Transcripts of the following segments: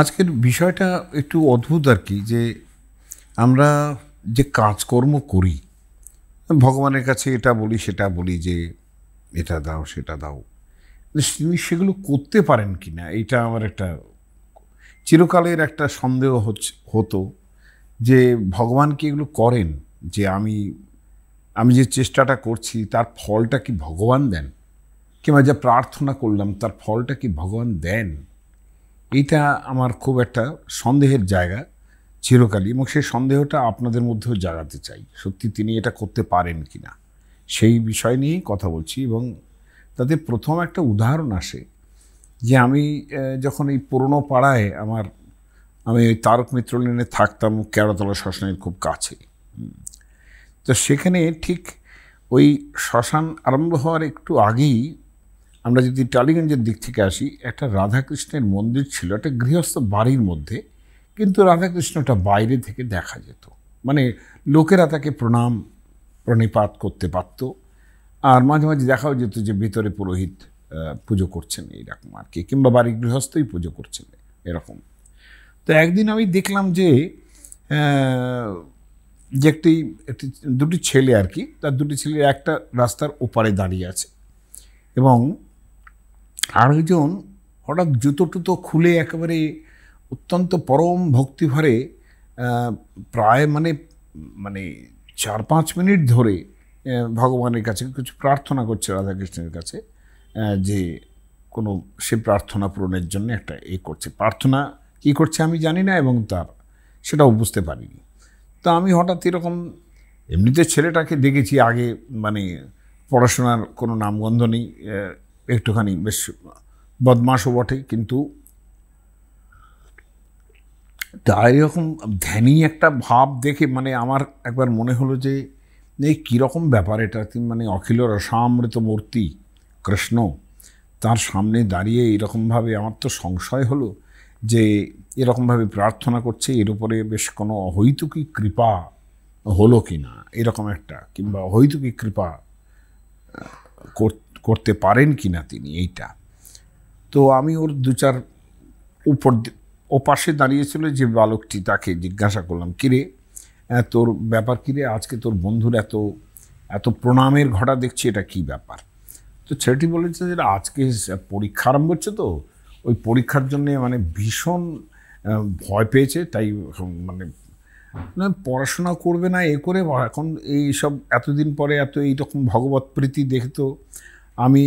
আজকের বিষয়টা একটু অদ্ভুত আর কি যে আমরা যে কাজকর্ম করি ভগবানের কাছে এটা বলি সেটা বলি যে এটা দাও সেটা দাও তিনি সেগুলো করতে পারেন কি না এটা আমার একটা চিরকালের একটা সন্দেহ হচ্ছে হতো যে ভগবান কি এগুলো করেন যে আমি আমি যে চেষ্টাটা করছি তার ফলটা কি ভগবান দেন কিংবা যা প্রার্থনা করলাম তার ফলটা কি ভগবান দেন এটা আমার খুব একটা সন্দেহের জায়গা চিরকালই এবং সেই সন্দেহটা আপনাদের মধ্যেও জাগাতে চাই সত্যি তিনি এটা করতে পারেন কি না সেই বিষয় নিয়েই কথা বলছি এবং তাতে প্রথম একটা উদাহরণ আসে যে আমি যখন এই পুরনো পাড়ায় আমার আমি ওই তারক মিত্র লেনে থাকতাম কেরাতলা শ্মশানের খুব কাছে তো সেখানে ঠিক ওই শ্মশান আরম্ভ হওয়ার একটু আগেই আমরা যদি টালিগঞ্জের দিক থেকে আসি একটা রাধাকৃষ্ণের মন্দির ছিল একটা গৃহস্থ বাড়ির মধ্যে কিন্তু রাধাকৃষ্ণটা বাইরে থেকে দেখা যেত মানে লোকেরা তাকে প্রণাম প্রণিপাত করতে পারত আর মাঝে মাঝে দেখাও যেত যে ভিতরে পুরোহিত পুজো করছেন এইরকম আর কি কিংবা বাড়ির গৃহস্থই পুজো করছেন এরকম তো একদিন আমি দেখলাম যে যে একটি একটি দুটি ছেলে আর কি তার দুটি ছেলে একটা রাস্তার ওপারে দাঁড়িয়ে আছে এবং আরেকজন হঠাৎ জুতো টুতো খুলে একেবারে অত্যন্ত পরম ভক্তিভরে প্রায় মানে মানে চার পাঁচ মিনিট ধরে ভগবানের কাছে কিছু প্রার্থনা করছে রাধাকৃষ্ণের কাছে যে কোনো সে প্রার্থনা পূরণের জন্য একটা এ করছে প্রার্থনা কী করছে আমি জানি না এবং তার সেটাও বুঝতে পারিনি তো আমি হঠাৎ এরকম এমনিতে ছেলেটাকে দেখেছি আগে মানে পড়াশোনার কোনো নামগন্ধ নেই একটুখানি বেশ বদমাশও বটে কিন্তু তা এরকম ধ্যানী একটা ভাব দেখে মানে আমার একবার মনে হলো যে এই কীরকম ব্যাপার এটা মানে অখিল রসামৃত মূর্তি কৃষ্ণ তার সামনে দাঁড়িয়ে এরকমভাবে আমার তো সংশয় হলো যে এরকমভাবে প্রার্থনা করছে এর উপরে বেশ কোনো অহৈতুকী কৃপা হলো কি না এরকম একটা কিংবা অহৈতুকী কৃপা করতে পারেন কি না তিনি এইটা তো আমি ওর দু চার উপর ও পাশে দাঁড়িয়েছিল যে বালকটি তাকে জিজ্ঞাসা করলাম কিরে হ্যাঁ, তোর ব্যাপার কিরে আজকে তোর বন্ধুর এত এত প্রণামের ঘটা দেখছি এটা কি ব্যাপার তো ছেলেটি বলেছে যে আজকে পরীক্ষা আরম্ভ হচ্ছে তো ওই পরীক্ষার জন্যে মানে ভীষণ ভয় পেয়েছে তাই মানে না পড়াশোনা করবে না এ করে এখন এই সব এতদিন পরে এত এইরকম ভগবত প্রীতি দেখতো আমি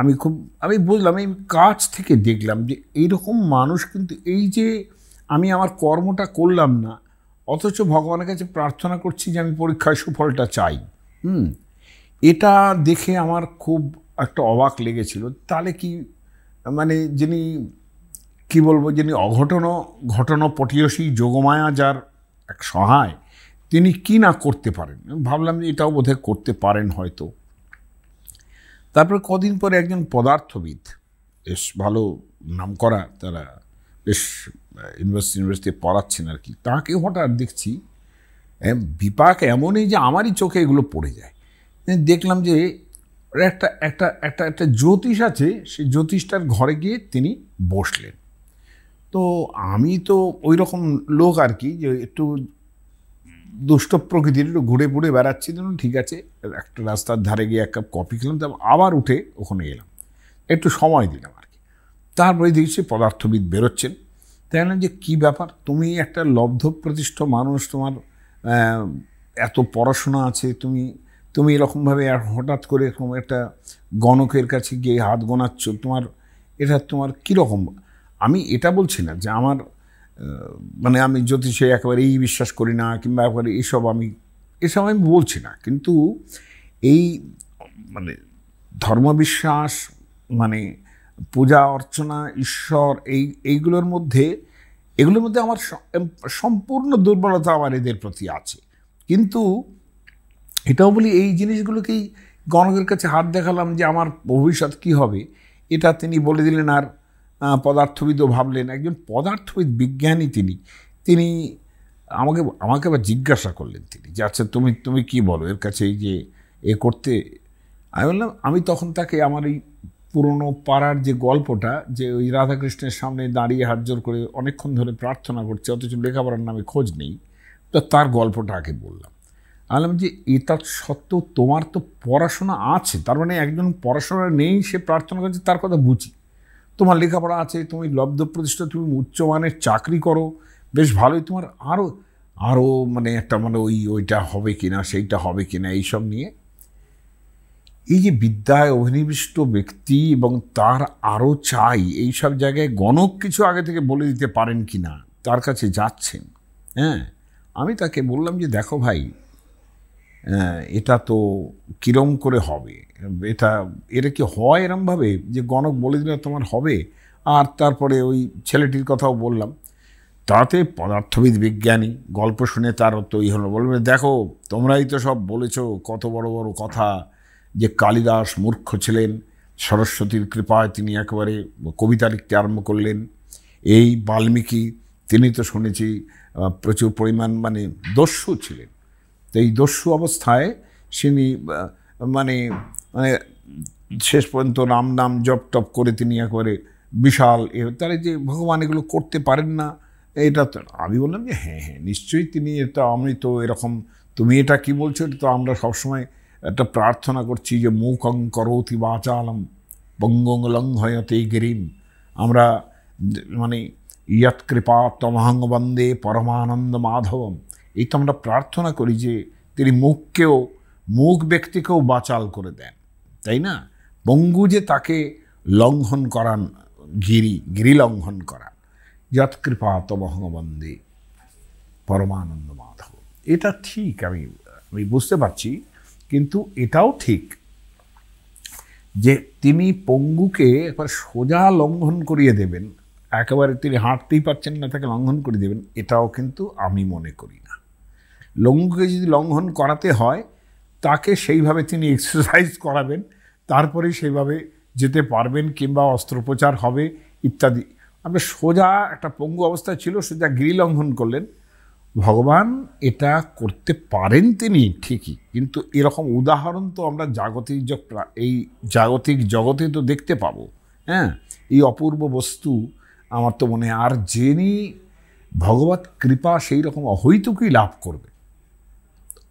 আমি খুব আমি বুঝলাম আমি কাছ থেকে দেখলাম যে এইরকম মানুষ কিন্তু এই যে আমি আমার কর্মটা করলাম না অথচ ভগবানের কাছে প্রার্থনা করছি যে আমি পরীক্ষায় সুফলটা চাই হুম এটা দেখে আমার খুব একটা অবাক লেগেছিল তাহলে কি মানে যিনি কি বলবো যিনি অঘটন ঘটন পটিয়সী যোগমায়া যার এক সহায় তিনি কি না করতে পারেন ভাবলাম যে এটাও বোধহয় করতে পারেন হয়তো তারপর কদিন পরে একজন পদার্থবিদ বেশ ভালো নাম করা তারা বেশ ইউনিভার্সিটি ইউনিভার্সিটি পড়াচ্ছেন আর কি তাকে হঠাৎ দেখছি বিপাক এমনই যে আমারই চোখে এগুলো পড়ে যায় দেখলাম যে একটা একটা একটা একটা জ্যোতিষ আছে সেই জ্যোতিষটার ঘরে গিয়ে তিনি বসলেন তো আমি তো ওই রকম লোক আর কি যে একটু দুষ্ট প্রকৃতির একটু ঘুরে ঘুরে বেড়াচ্ছি ধরুন ঠিক আছে একটা রাস্তার ধারে গিয়ে এক কাপ কফি খেলাম তারপর আবার উঠে ওখানে গেলাম একটু সময় দিলাম আর কি তারপরে দেখছি পদার্থবিদ বেরোচ্ছেন না যে কি ব্যাপার তুমি একটা লব্ধ প্রতিষ্ঠ মানুষ তোমার এত পড়াশোনা আছে তুমি তুমি এরকমভাবে হঠাৎ করে এরকম একটা গণকের কাছে গিয়ে হাত গোনাচ্ছ তোমার এটা তোমার কীরকম আমি এটা বলছি না যে আমার মানে আমি জ্যোতিষে একেবারে এই বিশ্বাস করি না কিংবা একেবারে এসব আমি এসব আমি বলছি না কিন্তু এই মানে ধর্মবিশ্বাস মানে পূজা অর্চনা ঈশ্বর এই এইগুলোর মধ্যে এগুলোর মধ্যে আমার সম্পূর্ণ দুর্বলতা আমার এদের প্রতি আছে কিন্তু এটাও বলি এই জিনিসগুলোকেই গণকের কাছে হাত দেখালাম যে আমার ভবিষ্যৎ কী হবে এটা তিনি বলে দিলেন আর পদার্থবিদও ভাবলেন একজন পদার্থবিদ বিজ্ঞানী তিনি তিনি আমাকে আমাকে আবার জিজ্ঞাসা করলেন তিনি যে আচ্ছা তুমি তুমি কি বলো এর কাছে এই যে এ করতে আমি বললাম আমি তখন তাকে আমার এই পুরনো পাড়ার যে গল্পটা যে ওই রাধাকৃষ্ণের সামনে দাঁড়িয়ে হাত জোর করে অনেকক্ষণ ধরে প্রার্থনা করছে অথচ লেখাপড়ার নামে খোঁজ নেই তো তার গল্পটা আগে বললাম বললাম যে এটা সত্ত্বেও তোমার তো পড়াশোনা আছে তার মানে একজন পড়াশোনা নেই সে প্রার্থনা করছে তার কথা বুঝি তোমার লেখাপড়া আছে তুমি লব্ধ প্রতিষ্ঠা তুমি উচ্চমানের চাকরি করো বেশ ভালোই তোমার আরও আরও মানে একটা মানে ওই ওইটা হবে কি না সেইটা হবে কি না এইসব নিয়ে এই যে বিদ্যায় অভিনিবিষ্ট ব্যক্তি এবং তার আরও চাই এইসব জায়গায় গণক কিছু আগে থেকে বলে দিতে পারেন কি না তার কাছে যাচ্ছেন হ্যাঁ আমি তাকে বললাম যে দেখো ভাই এটা তো কিরম করে হবে এটা এটা কি হয় এরমভাবে যে গণক বলে দিলে তোমার হবে আর তারপরে ওই ছেলেটির কথাও বললাম তাতে পদার্থবিদ বিজ্ঞানী গল্প শুনে তার ই হলো বলবে দেখো তোমরাই তো সব বলেছ কত বড় বড় কথা যে কালিদাস মূর্খ ছিলেন সরস্বতীর কৃপায় তিনি একেবারে কবিতা লিখতে আরম্ভ করলেন এই বাল্মীকি তিনি তো শুনেছি প্রচুর পরিমাণ মানে দস্যু ছিলেন তো এই দস্যু অবস্থায় তিনি মানে মানে শেষ পর্যন্ত নাম নাম জপ টপ করে তিনি একবারে বিশাল এ তার যে ভগবান এগুলো করতে পারেন না এটা তো আমি বললাম যে হ্যাঁ হ্যাঁ নিশ্চয়ই তিনি এটা আমি তো এরকম তুমি এটা কি বলছো এটা তো আমরা সবসময় একটা প্রার্থনা করছি যে মুখং করতি বাচালম বঙ্গং হয়তে গিরিম আমরা মানে ইয়ৎকৃপা তমহং বন্দে পরমানন্দ মাধবম এই তো আমরা প্রার্থনা করি যে তিনি মুখকেও মুখ ব্যক্তিকেও বাচাল করে দেন তাই না পঙ্গু যে তাকে লঙ্ঘন করান গিরি গিরি লঙ্ঘন করান যৎকৃপা কৃপা পরমানন্দ মাধব এটা ঠিক আমি আমি বুঝতে পারছি কিন্তু এটাও ঠিক যে তিনি পঙ্গুকে একবার সোজা লঙ্ঘন করিয়ে দেবেন একেবারে তিনি হাঁটতেই পারছেন না তাকে লঙ্ঘন করে দেবেন এটাও কিন্তু আমি মনে করি লঙ্ঘুকে যদি লঙ্ঘন করাতে হয় তাকে সেইভাবে তিনি এক্সারসাইজ করাবেন তারপরে সেইভাবে যেতে পারবেন কিংবা অস্ত্রোপচার হবে ইত্যাদি আমরা সোজা একটা পঙ্গু অবস্থা ছিল সোজা গিরি লঙ্ঘন করলেন ভগবান এটা করতে পারেন তিনি ঠিকই কিন্তু এরকম উদাহরণ তো আমরা জাগতিক এই জাগতিক জগতে তো দেখতে পাবো হ্যাঁ এই অপূর্ব বস্তু আমার তো মনে আর যিনি ভগবত কৃপা সেই রকম অহৈতুকই লাভ করবে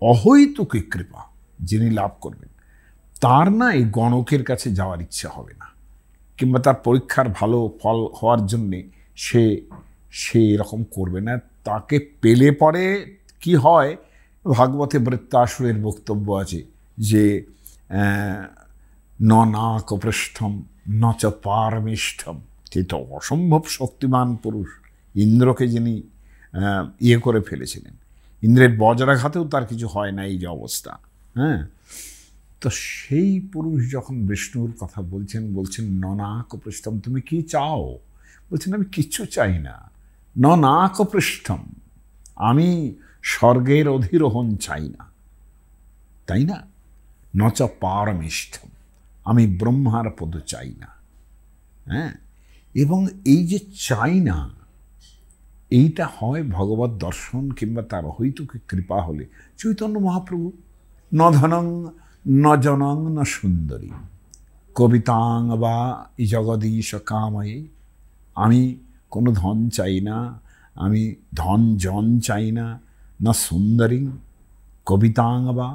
অহৈতুকে কৃপা যিনি লাভ করবেন তার না এই গণকের কাছে যাওয়ার ইচ্ছা হবে না কিংবা তার পরীক্ষার ভালো ফল হওয়ার জন্যে সে সে এরকম করবে না তাকে পেলে পরে কি হয় ভাগবতে বৃত্তাসুরের বক্তব্য আছে যে ন না ন চ পারমিষ্ঠম সে তো অসম্ভব শক্তিমান পুরুষ ইন্দ্রকে যিনি ইয়ে করে ফেলেছিলেন ইন্দ্রের বজ্রাঘাতেও তার কিছু হয় না এই যে অবস্থা হ্যাঁ তো সেই পুরুষ যখন বিষ্ণুর কথা বলছেন বলছেন ননাক পৃষ্ঠম তুমি কি চাও বলছেন আমি কিচ্ছু চাই না ননাক পৃষ্ঠম আমি স্বর্গের অধিরোহণ চাই না তাই না নচ পারমিষ্ঠম আমি ব্রহ্মার পদ চাই না হ্যাঁ এবং এই যে চাই না এইটা হয় ভগবত দর্শন কিংবা তার হইতুকে কৃপা হলে চৈতন্য মহাপ্রভু ন ধনং ন জনং ন সুন্দরী কবিতাং বা জগদীশ কাময়ে আমি কোনো ধন চাই না আমি ধন জন চাই না না সুন্দরী কবিতাং বা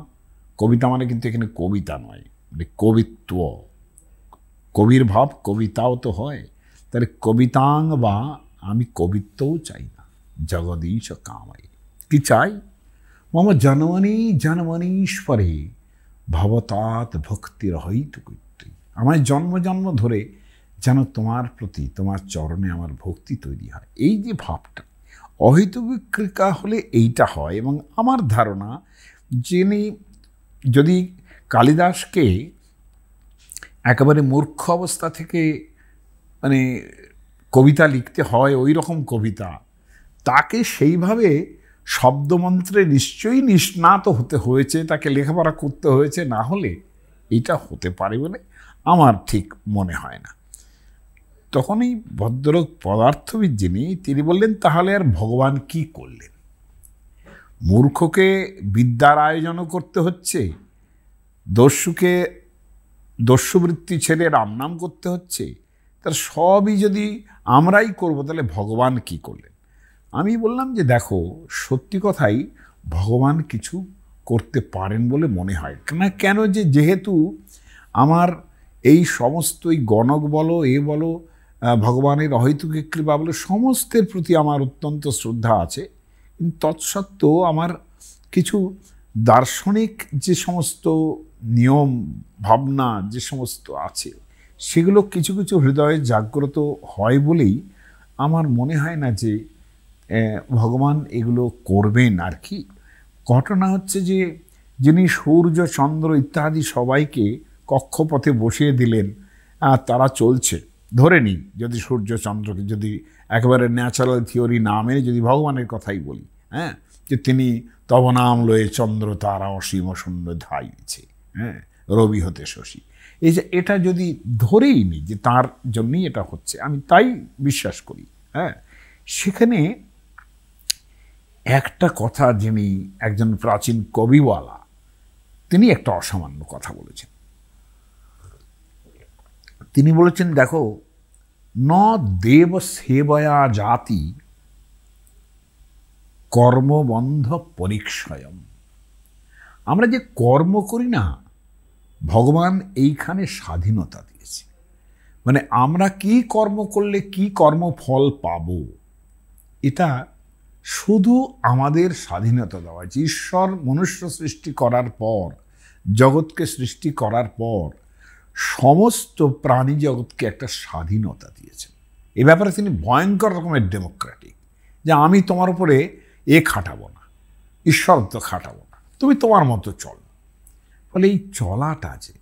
কবিতা মানে কিন্তু এখানে কবিতা নয় মানে কবিত্ব কবির ভাব কবিতাও তো হয় তাহলে কবিতাং বা আমি কবিত্বও চাই না জগদীশ কামাই কি চাই মম জনমনি জনমনীশ্বরে ভবতাত ভক্তির হইত কৃত্যই আমার জন্ম জন্ম ধরে যেন তোমার প্রতি তোমার চরণে আমার ভক্তি তৈরি হয় এই যে ভাবটা অহেতুক হলে এইটা হয় এবং আমার ধারণা যিনি যদি কালিদাসকে একেবারে মূর্খ অবস্থা থেকে মানে কবিতা লিখতে হয় ওই রকম কবিতা তাকে সেইভাবে শব্দমন্ত্রে নিশ্চয়ই নিষ্ণাত হতে হয়েছে তাকে লেখাপড়া করতে হয়েছে না হলে এটা হতে পারে বলে আমার ঠিক মনে হয় না তখন এই ভদ্রলোক পদার্থবিদ যিনি তিনি বললেন তাহলে আর ভগবান কি করলেন মূর্খকে বিদ্যার আয়োজনও করতে হচ্ছে দস্যুকে দস্যুবৃত্তি ছেড়ে রামনাম করতে হচ্ছে তার সবই যদি আমরাই করব তাহলে ভগবান কি করলেন আমি বললাম যে দেখো সত্যি কথাই ভগবান কিছু করতে পারেন বলে মনে হয় না কেন যে যেহেতু আমার এই সমস্ত এই গণক বলো এ বলো ভগবানের অহৈতুকিক কৃপা বলো সমস্তের প্রতি আমার অত্যন্ত শ্রদ্ধা আছে কিন্তু তৎসত্ত্বেও আমার কিছু দার্শনিক যে সমস্ত নিয়ম ভাবনা যে সমস্ত আছে সেগুলো কিছু কিছু হৃদয়ে জাগ্রত হয় বলেই আমার মনে হয় না যে ভগবান এগুলো করবেন আর কি ঘটনা হচ্ছে যে যিনি সূর্য চন্দ্র ইত্যাদি সবাইকে কক্ষপথে বসিয়ে দিলেন আর তারা চলছে ধরে নিই যদি সূর্য চন্দ্রকে যদি একেবারে ন্যাচারাল থিওরি না মেনে যদি ভগবানের কথাই বলি হ্যাঁ যে তিনি তবনাম লয়ে চন্দ্র তারা অসীম শূন্য ধাইছে হ্যাঁ রবি হতে শশী এই যে এটা যদি ধরেই নি যে তার জন্যই এটা হচ্ছে আমি তাই বিশ্বাস করি হ্যাঁ সেখানে একটা কথা যিনি একজন প্রাচীন কবিওয়ালা তিনি একটা অসামান্য কথা বলেছেন তিনি বলেছেন দেখো ন দেব সেবয়া জাতি কর্মবন্ধ পরিক্ষয়ম আমরা যে কর্ম করি না ভগবান এইখানে স্বাধীনতা দিয়েছে মানে আমরা কি কর্ম করলে কি কর্মফল পাব এটা শুধু আমাদের স্বাধীনতা দেওয়া হয়েছে ঈশ্বর মনুষ্য সৃষ্টি করার পর জগৎকে সৃষ্টি করার পর সমস্ত প্রাণী জগৎকে একটা স্বাধীনতা দিয়েছেন এ ব্যাপারে তিনি ভয়ঙ্কর রকমের ডেমোক্রেটিক যে আমি তোমার উপরে এ খাটাবো না ঈশ্বর তো খাটাবো না তুমি তোমার মতো চলো ফলে এই চলাটা যে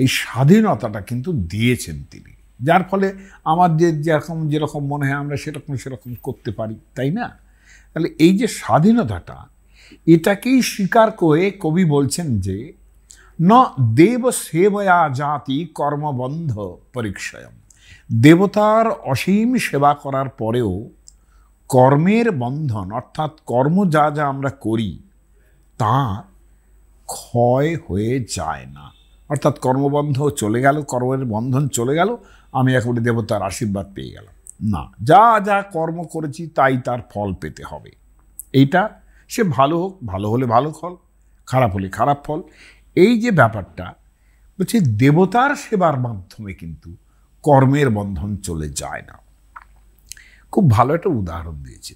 এই স্বাধীনতাটা কিন্তু দিয়েছেন তিনি যার ফলে আমাদের যেরকম যেরকম মনে হয় আমরা সেরকম সেরকম করতে পারি তাই না তাহলে এই যে স্বাধীনতাটা এটাকেই স্বীকার করে কবি বলছেন যে ন দেব সেবয়া জাতি কর্মবন্ধ পরিক্ষয়ম দেবতার অসীম সেবা করার পরেও কর্মের বন্ধন অর্থাৎ কর্ম যা যা আমরা করি তা ক্ষয় হয়ে যায় না অর্থাৎ কর্মবন্ধ চলে গেল কর্মের বন্ধন চলে গেল আমি একেবারে দেবতার আশীর্বাদ পেয়ে গেলাম না যা যা কর্ম করেছি তাই তার ফল পেতে হবে এইটা সে ভালো হোক ভালো হলে ভালো ফল খারাপ হলে খারাপ ফল এই যে ব্যাপারটা বলছে দেবতার সেবার মাধ্যমে কিন্তু কর্মের বন্ধন চলে যায় না খুব ভালো একটা উদাহরণ দিয়েছে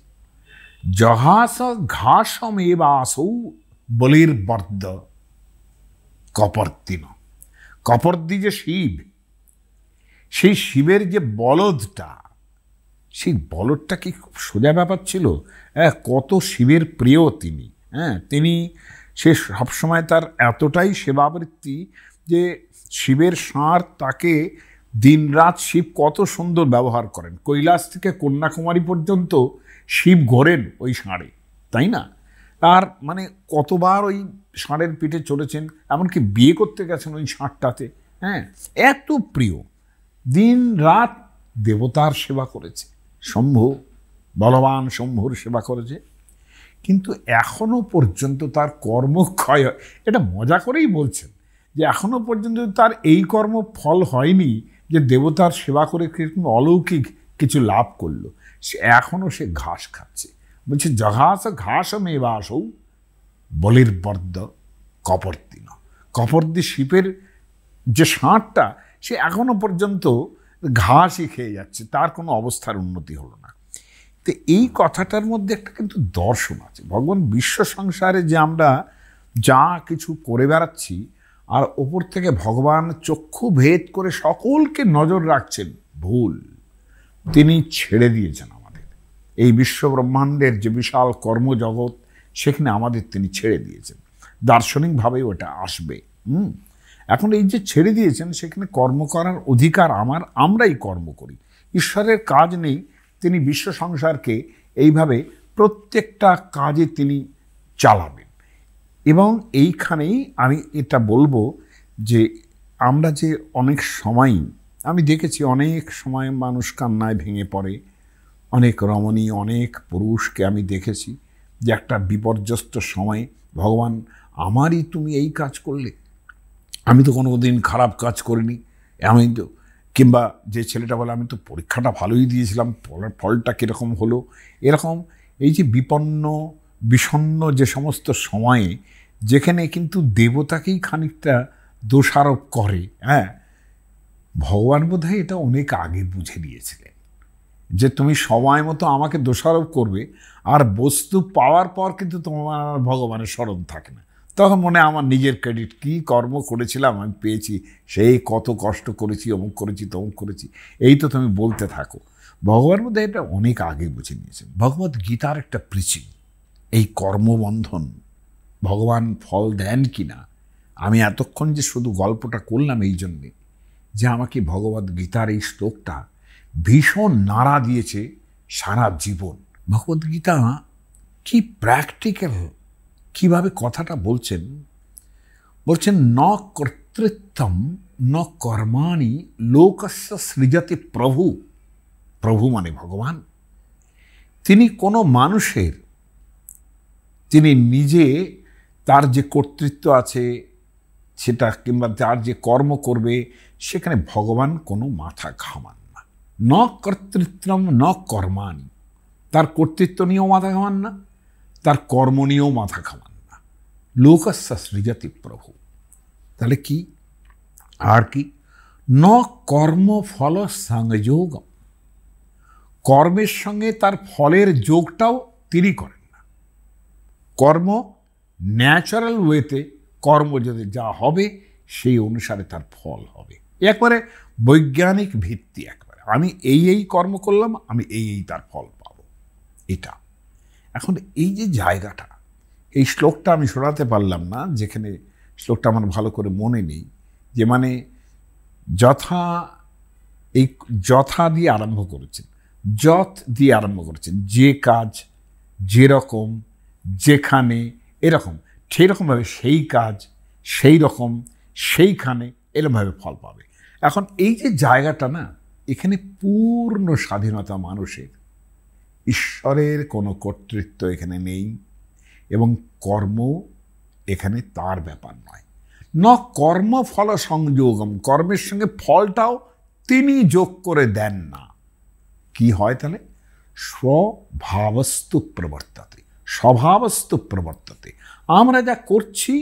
জহাস ঘাসম এবা আসৌ বলির বর্দ কপর্দিন কপর্দি যে শিব সেই শিবের যে বলদটা সেই বলদটা কি খুব সোজা ব্যাপার ছিল হ্যাঁ কত শিবের প্রিয় তিনি হ্যাঁ তিনি সে সবসময় তার এতটাই সেবাবৃত্তি যে শিবের সাঁড় তাকে দিনরাত শিব কত সুন্দর ব্যবহার করেন কৈলাস থেকে কন্যাকুমারী পর্যন্ত শিব ঘোরেন ওই সাঁড়ে তাই না আর মানে কতবার ওই ষাঁড়ের পিঠে চলেছেন এমনকি বিয়ে করতে গেছেন ওই ষাঁড়টাতে হ্যাঁ এত প্রিয় দিন রাত দেবতার সেবা করেছে শম্ভু বলবান শম্ভুর সেবা করেছে কিন্তু এখনও পর্যন্ত তার কর্ম ক্ষয় হয় এটা মজা করেই বলছেন যে এখনও পর্যন্ত তার এই কর্ম ফল হয়নি যে দেবতার সেবা করে অলৌকিক কিছু লাভ করলো সে এখনও সে ঘাস খাচ্ছে বলছে জঘাস ঘাসমেবাসৌ বলির বর্দ কপর্দিন কপর্দি শিপের যে ষাঁড়টা সে এখনও পর্যন্ত ঘাসই খেয়ে যাচ্ছে তার কোনো অবস্থার উন্নতি হলো না তো এই কথাটার মধ্যে একটা কিন্তু দর্শন আছে ভগবান বিশ্ব সংসারে যে আমরা যা কিছু করে বেড়াচ্ছি আর ওপর থেকে ভগবান চক্ষু ভেদ করে সকলকে নজর রাখছেন ভুল তিনি ছেড়ে দিয়েছেন এই বিশ্বব্রহ্মাণ্ডের যে বিশাল কর্মজগৎ সেখানে আমাদের তিনি ছেড়ে দিয়েছেন দার্শনিকভাবেই ওটা আসবে হুম এখন এই যে ছেড়ে দিয়েছেন সেখানে কর্ম করার অধিকার আমার আমরাই কর্ম করি ঈশ্বরের কাজ নেই তিনি বিশ্ব সংসারকে এইভাবে প্রত্যেকটা কাজে তিনি চালাবেন এবং এইখানেই আমি এটা বলবো যে আমরা যে অনেক সময়ই আমি দেখেছি অনেক সময় মানুষ কান্নায় ভেঙে পড়ে অনেক রমণী অনেক পুরুষকে আমি দেখেছি যে একটা বিপর্যস্ত সময়ে ভগবান আমারই তুমি এই কাজ করলে আমি তো কোনো দিন খারাপ কাজ করিনি আমি তো কিংবা যে ছেলেটা বলে আমি তো পরীক্ষাটা ভালোই দিয়েছিলাম ফলটা কীরকম হলো এরকম এই যে বিপন্ন বিষণ্ন যে সমস্ত সময়ে যেখানে কিন্তু দেবতাকেই খানিকটা দোষারোপ করে হ্যাঁ ভগবান বোধহয় এটা অনেক আগে বুঝে নিয়েছিলেন যে তুমি সময় মতো আমাকে দোষারোপ করবে আর বস্তু পাওয়ার পর কিন্তু তোমার আমার ভগবানের স্মরণ থাকে না তখন মনে আমার নিজের ক্রেডিট কী কর্ম করেছিলাম আমি পেয়েছি সেই কত কষ্ট করেছি অমুক করেছি তমুক করেছি এই তো তুমি বলতে থাকো ভগবান মধ্যে এটা অনেক আগে বুঝে নিয়েছেন ভগবত গীতার একটা প্রিচিং এই কর্মবন্ধন ভগবান ফল দেন কি না আমি এতক্ষণ যে শুধু গল্পটা করলাম এই জন্যে যে আমাকে ভগবত গীতার এই শ্লোকটা ভীষণ নাড়া দিয়েছে সারা জীবন ভগবদ্গীতা কি প্র্যাকটিক্যাল কিভাবে কথাটা বলছেন বলছেন ন কর্তৃত্বম ন কর্মাণি লোকস্য সৃজাতে প্রভু প্রভু মানে ভগবান তিনি কোনো মানুষের তিনি নিজে তার যে কর্তৃত্ব আছে সেটা কিংবা তার যে কর্ম করবে সেখানে ভগবান কোনো মাথা ঘামান ন কর্তৃত্বম ন কর্মানি তার কর্তৃত্ব নিয়েও মাথা ঘামান না তার কর্ম নিয়েও মাথা ঘামান না লোকস্য সৃজতি প্রভু তাহলে কি আর কি ন কর্ম ফল সংযোগ কর্মের সঙ্গে তার ফলের যোগটাও তিনি করেন না কর্ম ন্যাচারাল ওয়েতে কর্ম যদি যা হবে সেই অনুসারে তার ফল হবে একবারে বৈজ্ঞানিক ভিত্তি একবার আমি এই এই কর্ম করলাম আমি এই এই তার ফল পাব এটা এখন এই যে জায়গাটা এই শ্লোকটা আমি শোনাতে পারলাম না যেখানে শ্লোকটা আমার ভালো করে মনে নেই যে মানে যথা এই যথা দিয়ে আরম্ভ করেছেন যথ দিয়ে আরম্ভ করেছেন যে কাজ যেরকম যেখানে এরকম সেই রকমভাবে সেই কাজ সেই রকম সেইখানে এরকমভাবে ফল পাবে এখন এই যে জায়গাটা না এখানে পূর্ণ স্বাধীনতা মানুষের ঈশ্বরের কোনো কর্তৃত্ব এখানে নেই এবং কর্ম এখানে তার ব্যাপার নয় ন কর্ম ফল সংযোগম কর্মের সঙ্গে ফলটাও তিনি যোগ করে দেন না কি হয় তাহলে স্বভাবস্তু প্রবর্তাতে স্বভাবস্তু প্রবর্তাতে আমরা যা করছি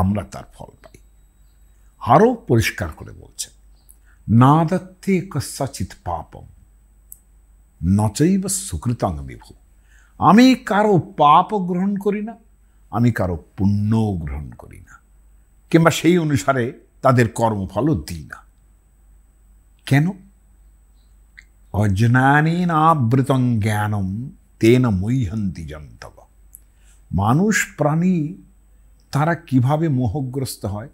আমরা তার ফল পাই আরও পরিষ্কার করে বলছেন नादत्ते কস্যাচিত পাপম নচৈব সুকৃতাঙ্গবিভু আমি কারো পাপ গ্রহণ করি না আমি কারো পুণ্য গ্রহণ করি না কিংবা সেই অনুসারে তাদের কর্মফলও দিই না কেন অজ্ঞানীন আবৃতং জ্ঞানম তেন মৈহন্তি জন্তব মানুষ প্রাণী তারা কিভাবে মোহগ্রস্ত হয়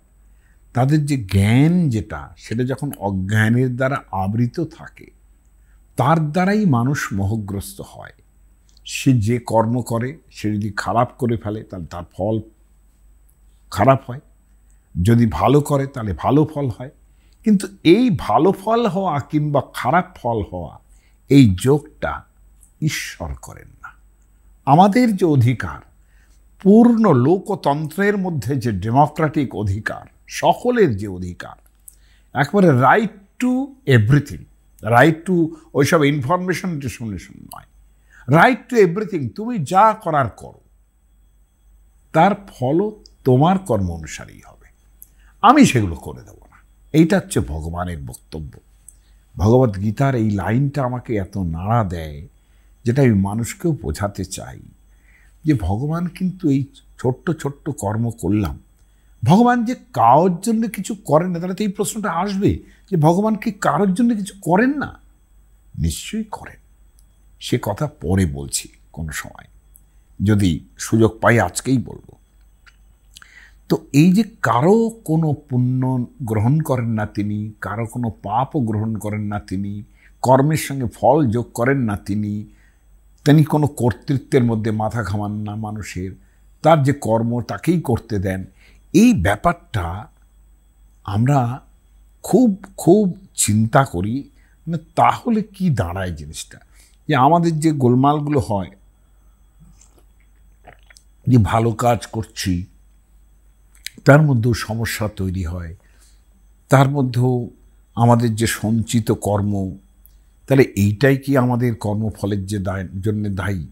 তাদের যে জ্ঞান যেটা সেটা যখন অজ্ঞানের দ্বারা আবৃত থাকে তার দ্বারাই মানুষ মোহগ্রস্ত হয় সে যে কর্ম করে সে যদি খারাপ করে ফেলে তাহলে তার ফল খারাপ হয় যদি ভালো করে তাহলে ভালো ফল হয় কিন্তু এই ভালো ফল হওয়া কিংবা খারাপ ফল হওয়া এই যোগটা ঈশ্বর করেন না আমাদের যে অধিকার পূর্ণ লোকতন্ত্রের মধ্যে যে ডেমোক্রেটিক অধিকার সকলের যে অধিকার একবারে right to everything right to ওইসব ইনফরমেশন ডিসমিনেশন নয় রাইট টু এভরিথিং তুমি যা করার করো তার ফলও তোমার কর্ম অনুসারেই হবে আমি সেগুলো করে দেব না এইটা হচ্ছে ভগবানের বক্তব্য ভগবত গীতার এই লাইনটা আমাকে এত নাড়া দেয় যেটা আমি মানুষকেও বোঝাতে চাই যে ভগবান কিন্তু এই ছোট্ট ছোট্ট কর্ম করলাম ভগবান যে কারোর জন্য কিছু করেন না তাহলে তো এই প্রশ্নটা আসবে যে ভগবান কি কারোর জন্য কিছু করেন না নিশ্চয়ই করেন সে কথা পরে বলছি কোনো সময় যদি সুযোগ পাই আজকেই বলবো তো এই যে কারো কোনো পুণ্য গ্রহণ করেন না তিনি কারো কোনো পাপও গ্রহণ করেন না তিনি কর্মের সঙ্গে ফল যোগ করেন না তিনি তিনি কোনো কর্তৃত্বের মধ্যে মাথা ঘামান না মানুষের তার যে কর্ম তাকেই করতে দেন এই ব্যাপারটা আমরা খুব খুব চিন্তা করি মানে তাহলে কি দাঁড়ায় জিনিসটা যে আমাদের যে গোলমালগুলো হয় যে ভালো কাজ করছি তার মধ্যেও সমস্যা তৈরি হয় তার মধ্যেও আমাদের যে সঞ্চিত কর্ম তাহলে এইটাই কি আমাদের কর্মফলের যে দায় জন্যে দায়ী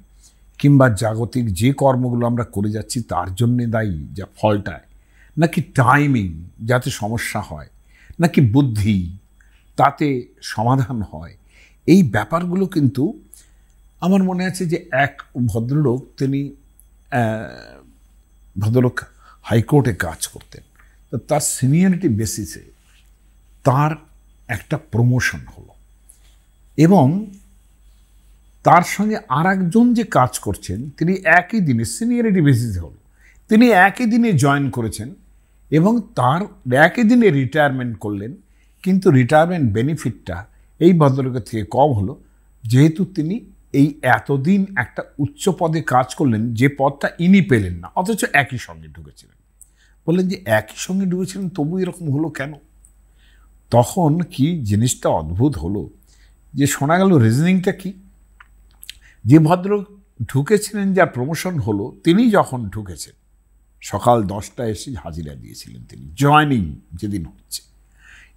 কিংবা জাগতিক যে কর্মগুলো আমরা করে যাচ্ছি তার জন্যে দায়ী যা ফলটায় নাকি টাইমিং যাতে সমস্যা হয় নাকি বুদ্ধি তাতে সমাধান হয় এই ব্যাপারগুলো কিন্তু আমার মনে আছে যে এক ভদ্রলোক তিনি ভদ্রলোক হাইকোর্টে কাজ করতেন তো তার সিনিয়রিটি বেসিসে তার একটা প্রমোশন হলো এবং তার সঙ্গে আর একজন যে কাজ করছেন তিনি একই দিনে সিনিয়রিটি বেসিসে হল তিনি একই দিনে জয়েন করেছেন এবং তার একই দিনে রিটায়ারমেন্ট করলেন কিন্তু রিটায়ারমেন্ট বেনিফিটটা এই ভদ্রলোকের থেকে কম হলো যেহেতু তিনি এই এতদিন একটা উচ্চ পদে কাজ করলেন যে পদটা ইনি পেলেন না অথচ একই সঙ্গে ঢুকেছিলেন বললেন যে একই সঙ্গে ঢুকেছিলেন তবু এরকম হলো কেন তখন কি জিনিসটা অদ্ভুত হলো যে শোনা গেল রিজনিংটা কি যে ভদ্র ঢুকেছিলেন যার প্রমোশন হলো তিনি যখন ঢুকেছেন সকাল দশটায় এসে হাজিরা দিয়েছিলেন তিনি জয়নিং যেদিন হচ্ছে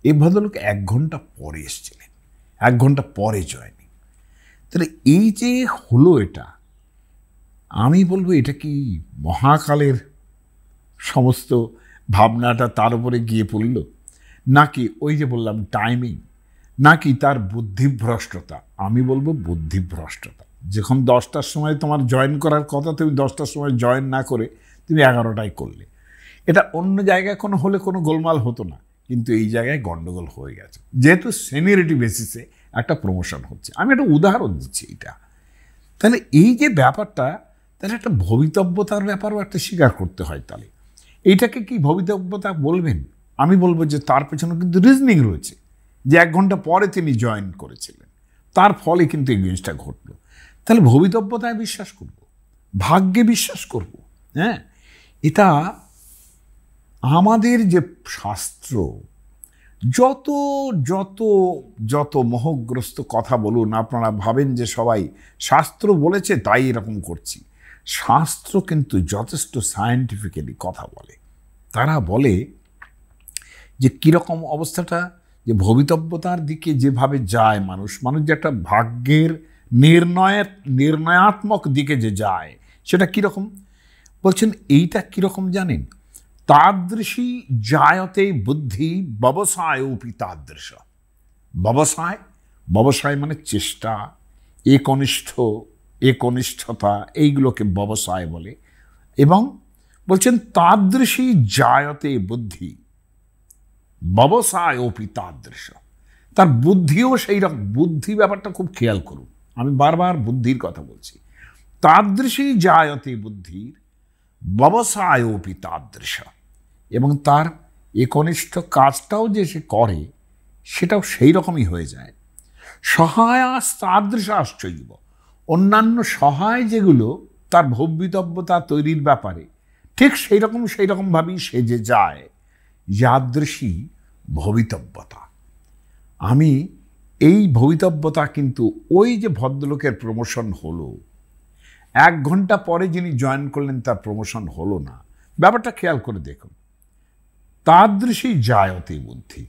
এই ভদ্রলোক এক ঘন্টা পরে এসেছিলেন এক ঘন্টা পরে জয়নিং তাহলে এই যে হলো এটা আমি বলবো এটা কি মহাকালের সমস্ত ভাবনাটা তার উপরে গিয়ে পড়ল নাকি ওই যে বললাম টাইমিং নাকি তার বুদ্ধিভ্রষ্টতা আমি বলবো বুদ্ধিভ্রষ্টতা যখন দশটার সময় তোমার জয়েন করার কথা তুমি দশটার সময় জয়েন না করে তুমি এগারোটাই করলে এটা অন্য জায়গায় কোনো হলে কোনো গোলমাল হতো না কিন্তু এই জায়গায় গণ্ডগোল হয়ে গেছে যেহেতু সিনিয়রিটি বেসিসে একটা প্রমোশন হচ্ছে আমি একটা উদাহরণ দিচ্ছি এটা তাহলে এই যে ব্যাপারটা তাহলে একটা ভবিতব্যতার ব্যাপারও একটা স্বীকার করতে হয় তাহলে এইটাকে কি ভবিতব্যতা বলবেন আমি বলবো যে তার পেছনে কিন্তু রিজনিং রয়েছে যে এক ঘন্টা পরে তিনি জয়েন করেছিলেন তার ফলে কিন্তু এই জিনিসটা ঘটলো তাহলে ভবিতব্যতায় বিশ্বাস করব ভাগ্যে বিশ্বাস করব হ্যাঁ এটা আমাদের যে শাস্ত্র যত যত যত মোহগ্রস্ত কথা বলুন আপনারা ভাবেন যে সবাই শাস্ত্র বলেছে তাই এরকম করছি শাস্ত্র কিন্তু যথেষ্ট সায়েন্টিফিক্যালি কথা বলে তারা বলে যে কীরকম অবস্থাটা যে ভবিতব্যতার দিকে যেভাবে যায় মানুষ মানুষ যে একটা ভাগ্যের নির্ণয়ের নির্ণয়াত্মক দিকে যে যায় সেটা কীরকম বলছেন এইটা কিরকম জানেন তাদৃশী জায়তে বুদ্ধি ব্যবসায় উপি তাদৃশ ব্যবসায় ব্যবসায় মানে চেষ্টা একনিষ্ঠ একনিষ্ঠতা এইগুলোকে ব্যবসায় বলে এবং বলছেন তাদৃশী জায়তে বুদ্ধি ব্যবসায় অপি তাদৃশ তার বুদ্ধিও সেই রকম বুদ্ধি ব্যাপারটা খুব খেয়াল করুন আমি বারবার বুদ্ধির কথা বলছি তাদৃশী জায়তে বুদ্ধির ব্যবসায়োপি তাদৃশ এবং তার একনিষ্ঠ কাজটাও যে সে করে সেটাও সেই রকমই হয়ে যায় সহায়াস তাদৃশ আশ্চর্য অন্যান্য সহায় যেগুলো তার ভব্যিতব্যতা তৈরির ব্যাপারে ঠিক সেই রকম সেই রকমভাবেই সে যে যায় যাদৃশী ভবিতব্যতা আমি এই ভবিতব্যতা কিন্তু ওই যে ভদ্রলোকের প্রমোশন হলো এক ঘন্টা পরে যিনি জয়েন করলেন তার প্রমোশন হলো না ব্যাপারটা খেয়াল করে দেখুন তাদৃশী অতি বুদ্ধি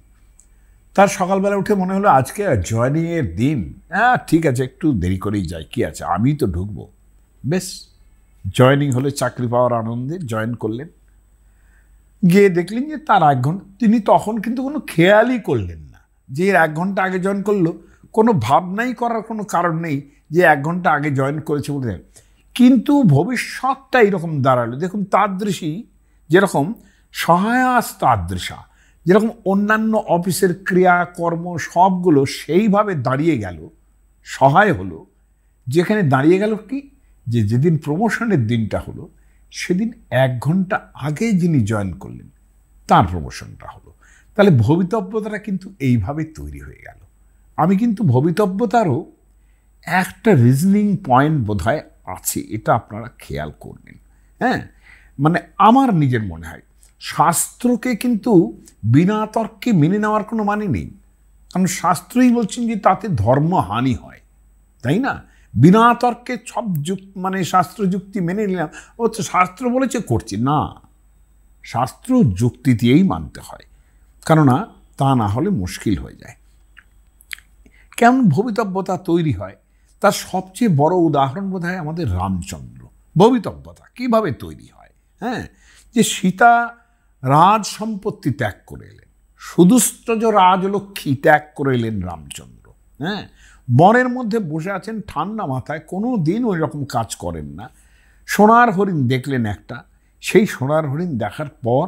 তার সকালবেলা উঠে মনে হলো আজকে জয়েনিংয়ের দিন হ্যাঁ ঠিক আছে একটু দেরি করেই যাই কি আছে আমি তো ঢুকবো বেশ জয়েনিং হলে চাকরি পাওয়ার আনন্দে জয়েন করলেন গিয়ে দেখলেন যে তার এক ঘন্টা তিনি তখন কিন্তু কোনো খেয়ালই করলেন না যে এর এক ঘন্টা আগে জয়েন করলো কোনো ভাবনাই করার কোনো কারণ নেই যে এক ঘন্টা আগে জয়েন করেছে বলে কিন্তু ভবিষ্যৎটা এরকম দাঁড়ালো দেখুন তাদৃশী যেরকম সহায়াস তাদৃশা যেরকম অন্যান্য অফিসের ক্রিয়াকর্ম সবগুলো সেইভাবে দাঁড়িয়ে গেল সহায় হলো যেখানে দাঁড়িয়ে গেল কি যে যেদিন প্রমোশনের দিনটা হলো সেদিন এক ঘন্টা আগে যিনি জয়েন করলেন তার প্রমোশনটা হলো তাহলে ভবিতব্যতাটা কিন্তু এইভাবে তৈরি হয়ে গেল আমি কিন্তু ভবিতব্যতারও একটা রিজনিং পয়েন্ট বোধহয় আছে এটা আপনারা খেয়াল করবেন হ্যাঁ মানে আমার নিজের মনে হয় শাস্ত্রকে কিন্তু বিনা তর্কে মেনে নেওয়ার কোনো মানে নেই কারণ শাস্ত্রই বলছেন যে তাতে ধর্মহানি হয় তাই না বিনা তর্কে সব যুক মানে শাস্ত্র যুক্তি মেনে নিলাম ও তো শাস্ত্র বলেছে করছি না শাস্ত্র যুক্তি দিয়েই মানতে হয় কেননা তা না হলে মুশকিল হয়ে যায় কেমন ভবিতব্যতা তৈরি হয় তার সবচেয়ে বড় উদাহরণ বোধ আমাদের রামচন্দ্র ভবিতব্যতা কীভাবে তৈরি হয় হ্যাঁ যে সীতা রাজ সম্পত্তি ত্যাগ করে এলেন সুদুস্তজ রাজলক্ষ্মী ত্যাগ করে এলেন রামচন্দ্র হ্যাঁ বনের মধ্যে বসে আছেন ঠান্ডা মাথায় কোনো দিন ওই রকম কাজ করেন না সোনার হরিণ দেখলেন একটা সেই সোনার হরিণ দেখার পর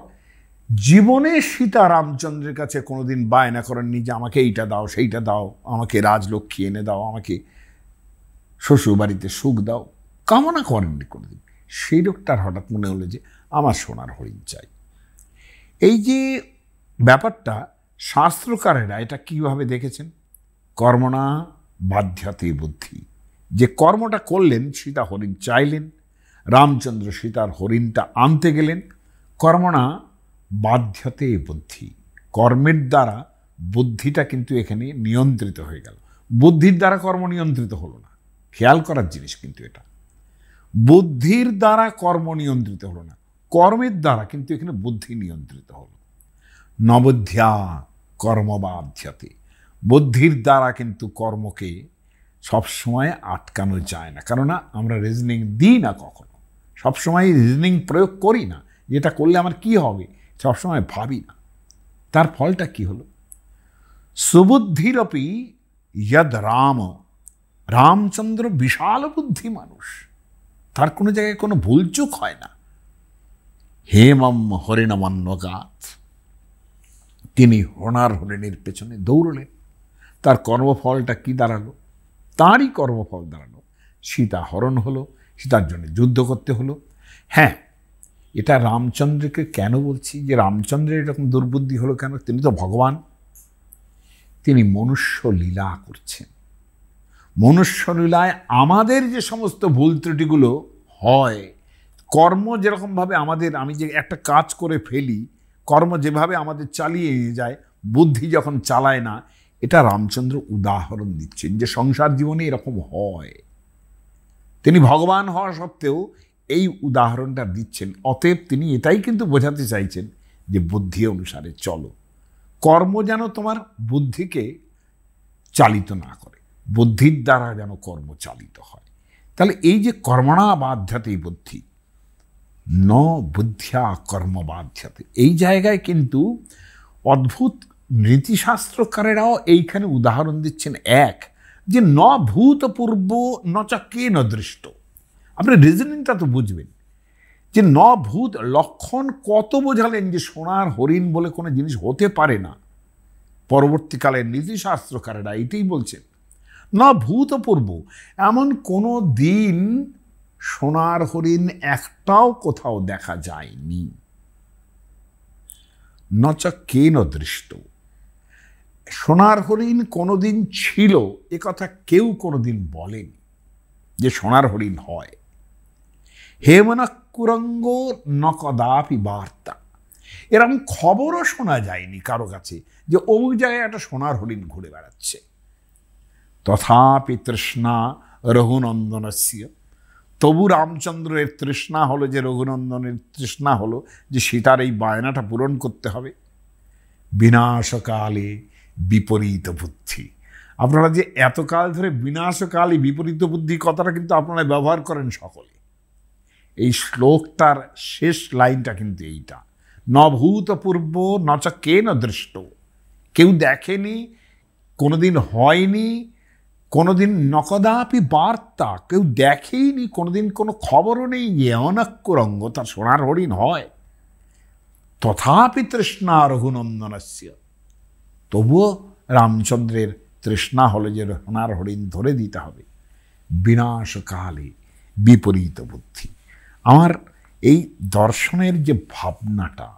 জীবনে সীতা রামচন্দ্রের কাছে কোনোদিন বায়না করেননি যে আমাকে এইটা দাও সেইটা দাও আমাকে রাজলক্ষ্মী এনে দাও আমাকে শ্বশুরবাড়িতে সুখ দাও কামনা করেননি কোনোদিন সেই লোকটার হঠাৎ মনে হলো যে আমার সোনার হরিণ চাই এই যে ব্যাপারটা শাস্ত্রকারেরা এটা কীভাবে দেখেছেন কর্মণা বাধ্যতে বুদ্ধি যে কর্মটা করলেন সীতা হরিণ চাইলেন রামচন্দ্র সীতার হরিণটা আনতে গেলেন কর্মণা বাধ্যতে বুদ্ধি কর্মের দ্বারা বুদ্ধিটা কিন্তু এখানে নিয়ন্ত্রিত হয়ে গেল বুদ্ধির দ্বারা কর্ম নিয়ন্ত্রিত হলো না খেয়াল করার জিনিস কিন্তু এটা বুদ্ধির দ্বারা কর্ম নিয়ন্ত্রিত হলো না কর্মের দ্বারা কিন্তু এখানে বুদ্ধি নিয়ন্ত্রিত হলো নবধ্যা কর্ম বা আধ্যাতে বুদ্ধির দ্বারা কিন্তু কর্মকে সবসময় আটকানো যায় না কেননা আমরা রিজনিং দিই না কখনো সবসময় রিজনিং প্রয়োগ করি না যেটা করলে আমার কি হবে সবসময় ভাবি না তার ফলটা কি হলো সুবুদ্ধিরপি ইয়দ রাম রামচন্দ্র বিশাল বুদ্ধি মানুষ তার কোনো জায়গায় কোনো ভুলচুক হয় না হেমম গাত তিনি হনার হরিণীর পেছনে দৌড়লেন তার কর্মফলটা কি দাঁড়ালো তারই কর্মফল দাঁড়ালো সীতা হরণ হলো সীতার জন্য যুদ্ধ করতে হলো হ্যাঁ এটা রামচন্দ্রকে কেন বলছি যে রামচন্দ্রের এরকম দুর্বুদ্ধি হলো কেন তিনি তো ভগবান তিনি মনুষ্য লীলা করছেন মনুষ্যলীলায় আমাদের যে সমস্ত ভুল ত্রুটিগুলো হয় কর্ম যেরকমভাবে আমাদের আমি যে একটা কাজ করে ফেলি কর্ম যেভাবে আমাদের চালিয়ে নিয়ে যায় বুদ্ধি যখন চালায় না এটা রামচন্দ্র উদাহরণ দিচ্ছেন যে সংসার জীবনে এরকম হয় তিনি ভগবান হওয়া সত্ত্বেও এই উদাহরণটা দিচ্ছেন অতএব তিনি এটাই কিন্তু বোঝাতে চাইছেন যে বুদ্ধি অনুসারে চলো কর্ম যেন তোমার বুদ্ধিকে চালিত না করে বুদ্ধির দ্বারা যেন কর্ম চালিত হয় তাহলে এই যে কর্মণা বাধ্যতেই বুদ্ধি ন বুদ্ধিয়া কর্ম বাধ্যতে এই জায়গায় কিন্তু অদ্ভুত নীতিশাস্ত্রকারেরাও এইখানে উদাহরণ দিচ্ছেন এক যে ন ভূতপূর্ব নচা কে ন দৃষ্ট আপনি রিজনিংটা তো বুঝবেন যে ন ভূত লক্ষণ কত বোঝালেন যে সোনার হরিণ বলে কোনো জিনিস হতে পারে না পরবর্তীকালে নীতিশাস্ত্রকারেরা এটাই বলছেন না ভূতপূর্ব এমন কোনো দিন সোনার হরিণ একটাও কোথাও দেখা যায়নি নচ কেন দৃষ্ট সোনার হরিণ কোনোদিন ছিল এ কথা কেউ কোনোদিন বলেনি যে সোনার হরিণ হয় হেমনাকুরঙ্গ নকদাপি বার্তা এরম খবরও শোনা যায়নি কারো কাছে যে অমুক জায়গায় একটা সোনার হরিণ ঘুরে বেড়াচ্ছে তথাপি তৃষ্ণা রঘুনন্দনস্য তবু রামচন্দ্রের তৃষ্ণা হলো যে রঘুনন্দনের তৃষ্ণা হলো যে সীতার এই বায়নাটা পূরণ করতে হবে বিনাশকালে বিপরীত বুদ্ধি আপনারা যে এতকাল ধরে বিনাশকালে বিপরীত বুদ্ধি কথাটা কিন্তু আপনারা ব্যবহার করেন সকলে এই শ্লোকটার শেষ লাইনটা কিন্তু এইটা নভূতপূর্ব নচ কেন দৃষ্ট কেউ দেখেনি কোনোদিন হয়নি কোনোদিন নকদাপি বার্তা কেউ দেখেইনি কোনোদিন কোনো খবরও নেই যে অনাক্যরঙ্গ তার সোনার হরিণ হয় তথাপি তৃষ্ণা রঘুনন্দনস্য তবুও রামচন্দ্রের তৃষ্ণা হলে যে সোনার হরিণ ধরে দিতে হবে বিনাশকালে বিপরীত বুদ্ধি আমার এই দর্শনের যে ভাবনাটা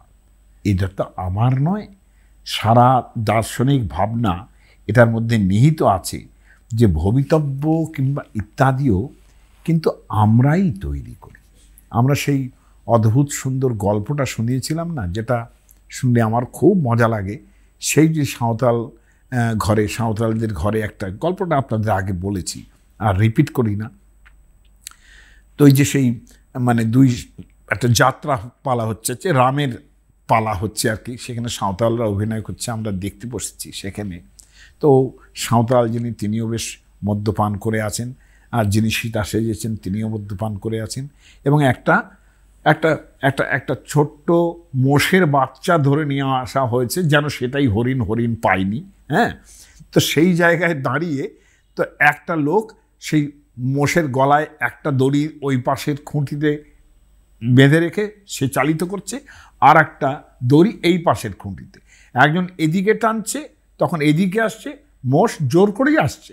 এটা তো আমার নয় সারা দার্শনিক ভাবনা এটার মধ্যে নিহিত আছে যে ভবিতব্য কিংবা ইত্যাদিও কিন্তু আমরাই তৈরি করি আমরা সেই অদ্ভুত সুন্দর গল্পটা শুনিয়েছিলাম না যেটা শুনলে আমার খুব মজা লাগে সেই যে সাঁওতাল ঘরে সাঁওতালদের ঘরে একটা গল্পটা আপনাদের আগে বলেছি আর রিপিট করি না তো ওই যে সেই মানে দুই একটা যাত্রা পালা হচ্ছে যে রামের পালা হচ্ছে আর কি সেখানে সাঁওতালরা অভিনয় করছে আমরা দেখতে বসেছি সেখানে তো সাঁওতাল যিনি তিনিও বেশ মদ্যপান করে আছেন আর যিনি সীতা সেজেছেন তিনিও মদ্যপান করে আছেন এবং একটা একটা একটা একটা ছোট্ট মোষের বাচ্চা ধরে নিয়ে আসা হয়েছে যেন সেটাই হরিণ হরিণ পায়নি হ্যাঁ তো সেই জায়গায় দাঁড়িয়ে তো একটা লোক সেই মোষের গলায় একটা দড়ির ওই পাশের খুঁটিতে বেঁধে রেখে সে চালিত করছে আর একটা দড়ি এই পাশের খুঁটিতে একজন এদিকে টানছে তখন এদিকে আসছে মোষ জোর করেই আসছে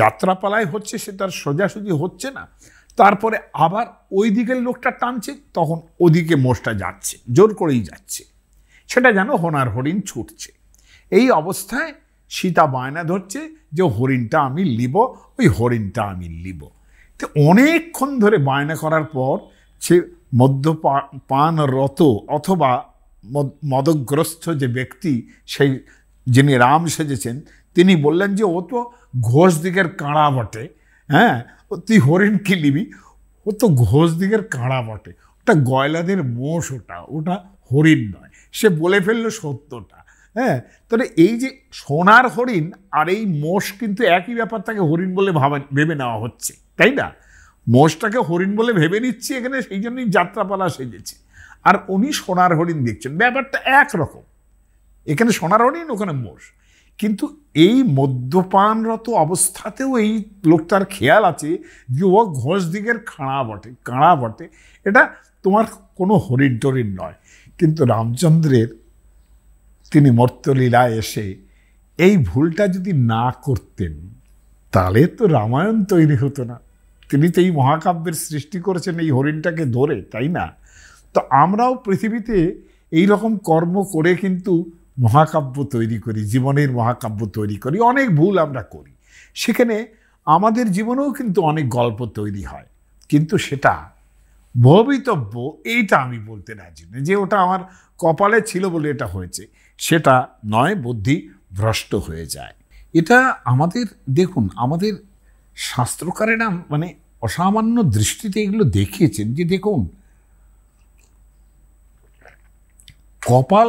যাত্রাপালায় হচ্ছে সে তার সোজাসুজি হচ্ছে না তারপরে আবার ওই দিকের লোকটা টানছে তখন ওদিকে মোষটা যাচ্ছে জোর করেই যাচ্ছে সেটা যেন হোনার হরিণ ছুটছে এই অবস্থায় সীতা বায়না ধরছে যে হরিণটা আমি লিব ওই হরিণটা আমি লিব তো অনেকক্ষণ ধরে বায়না করার পর সে পানরত অথবা মদগ্রস্ত যে ব্যক্তি সেই যিনি রাম সেজেছেন তিনি বললেন যে ও তো ঘোষ দিকের কাঁড়া বটে হ্যাঁ ও তুই হরিণ কি নিবি ও তো ঘোষ দিকের কাঁড়া বটে ওটা গয়লাদের মোষ ওটা ওটা হরিণ নয় সে বলে ফেললো সত্যটা হ্যাঁ তাহলে এই যে সোনার হরিণ আর এই মোষ কিন্তু একই ব্যাপার তাকে হরিণ বলে ভাবা ভেবে নেওয়া হচ্ছে তাই না মোষটাকে হরিণ বলে ভেবে নিচ্ছি এখানে সেই জন্যই যাত্রাপালা সেজেছে আর উনি সোনার হরিণ দেখছেন ব্যাপারটা একরকম এখানে সোনারণীন ওখানে মোষ কিন্তু এই মদ্যপানরত অবস্থাতেও এই লোকটার খেয়াল আছে যে ও ঘোষ দিকের খাঁড়া বটে কাঁড়া বটে এটা তোমার কোনো হরিণ টরিণ নয় কিন্তু রামচন্দ্রের তিনি মর্তলীলায় এসে এই ভুলটা যদি না করতেন তাহলে তো রামায়ণ তৈরি হতো না তিনি তো এই মহাকাব্যের সৃষ্টি করেছেন এই হরিণটাকে ধরে তাই না তো আমরাও পৃথিবীতে এই রকম কর্ম করে কিন্তু মহাকাব্য তৈরি করি জীবনের মহাকাব্য তৈরি করি অনেক ভুল আমরা করি সেখানে আমাদের জীবনেও কিন্তু অনেক গল্প তৈরি হয় কিন্তু সেটা ভবিতব্য এইটা আমি বলতে রাজি না যে ওটা আমার কপালে ছিল বলে এটা হয়েছে সেটা নয় বুদ্ধি ভ্রষ্ট হয়ে যায় এটা আমাদের দেখুন আমাদের শাস্ত্রকারেরা মানে অসামান্য দৃষ্টিতে এগুলো দেখিয়েছেন যে দেখুন কপাল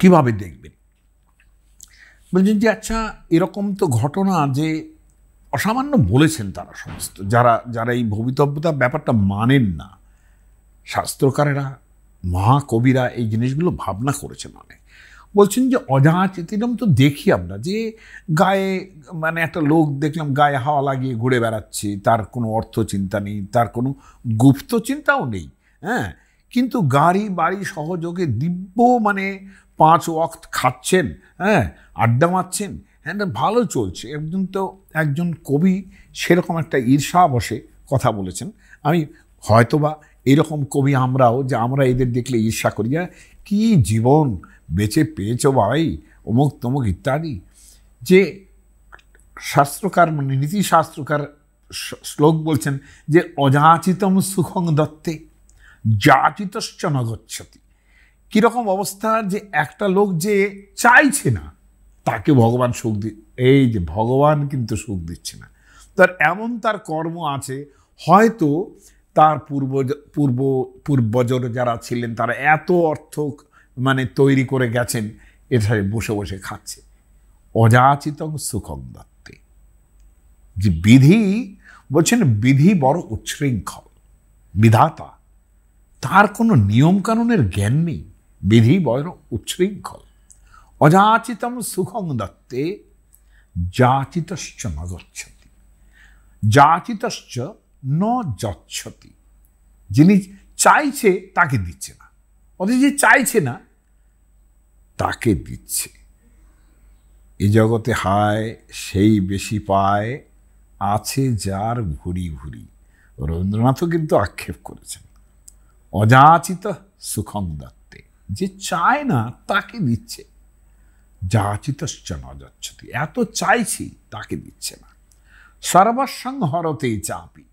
কিভাবে দেখবেন বলছেন যে আচ্ছা এরকম তো ঘটনা যে অসামান্য বলেছেন তারা সমস্ত যারা যারা এই ভবিতব্যতা ব্যাপারটা মানেন না শাস্ত্রকারেরা মহাকবিরা এই জিনিসগুলো ভাবনা করেছেন অনেক বলছেন যে অজাচেতিরম তো দেখি আমরা যে গায়ে মানে একটা লোক দেখলাম গায়ে হাওয়া লাগিয়ে ঘুরে বেড়াচ্ছে তার কোনো অর্থ চিন্তা নেই তার কোনো গুপ্ত চিন্তাও নেই হ্যাঁ কিন্তু গাড়ি বাড়ি সহযোগে দিব্য মানে পাঁচ ওয়াক্ত খাচ্ছেন হ্যাঁ আড্ডা মারছেন হ্যাঁ ভালো চলছে একজন তো একজন কবি সেরকম একটা ঈর্ষা বসে কথা বলেছেন আমি হয়তোবা এরকম কবি আমরাও যে আমরা এদের দেখলে ঈর্ষা করি হ্যাঁ কী জীবন বেঁচে পেয়েছো ভাই অমুক তমুক ইত্যাদি যে শাস্ত্রকার মানে নীতিশাস্ত্রকার শ্লোক বলছেন যে অযাচিতম সুখং দত্তে যাচিতশ্চ নগচ্ছতি কিরকম অবস্থা যে একটা লোক যে চাইছে না তাকে ভগবান সুখ দি এই যে ভগবান কিন্তু সুখ দিচ্ছে না তার এমন তার কর্ম আছে হয়তো তার পূর্ব পূর্ব পূর্বজন যারা ছিলেন তারা এত অর্থ মানে তৈরি করে গেছেন এটা বসে বসে খাচ্ছে অযাচিতং সুখম দত্তে যে বিধি বলছেন বিধি বড় উচ্ছৃঙ্খল বিধাতা তার কোনো নিয়মকানুনের জ্ঞান নেই বিধি বয়র উচ্ছৃঙ্খল অযাচিতম সুখং দত্তে যাচিতশ্চ ন যচ্ছতি যাচিতশ্চ ন যচ্ছতি যিনি চাইছে তাকে দিচ্ছে না অথচ যে চাইছে না তাকে দিচ্ছে এ জগতে হায় সেই বেশি পায় আছে যার ঘুরি ঘুরি রবীন্দ্রনাথও কিন্তু আক্ষেপ করেছেন অযাচিত সুখং দত্ত যে চায় না তাকে দিচ্ছে চিতশ্চ ন যাচ্ছতি এত চাইছি তাকে দিচ্ছে না সর্বাসং হরতে চাপি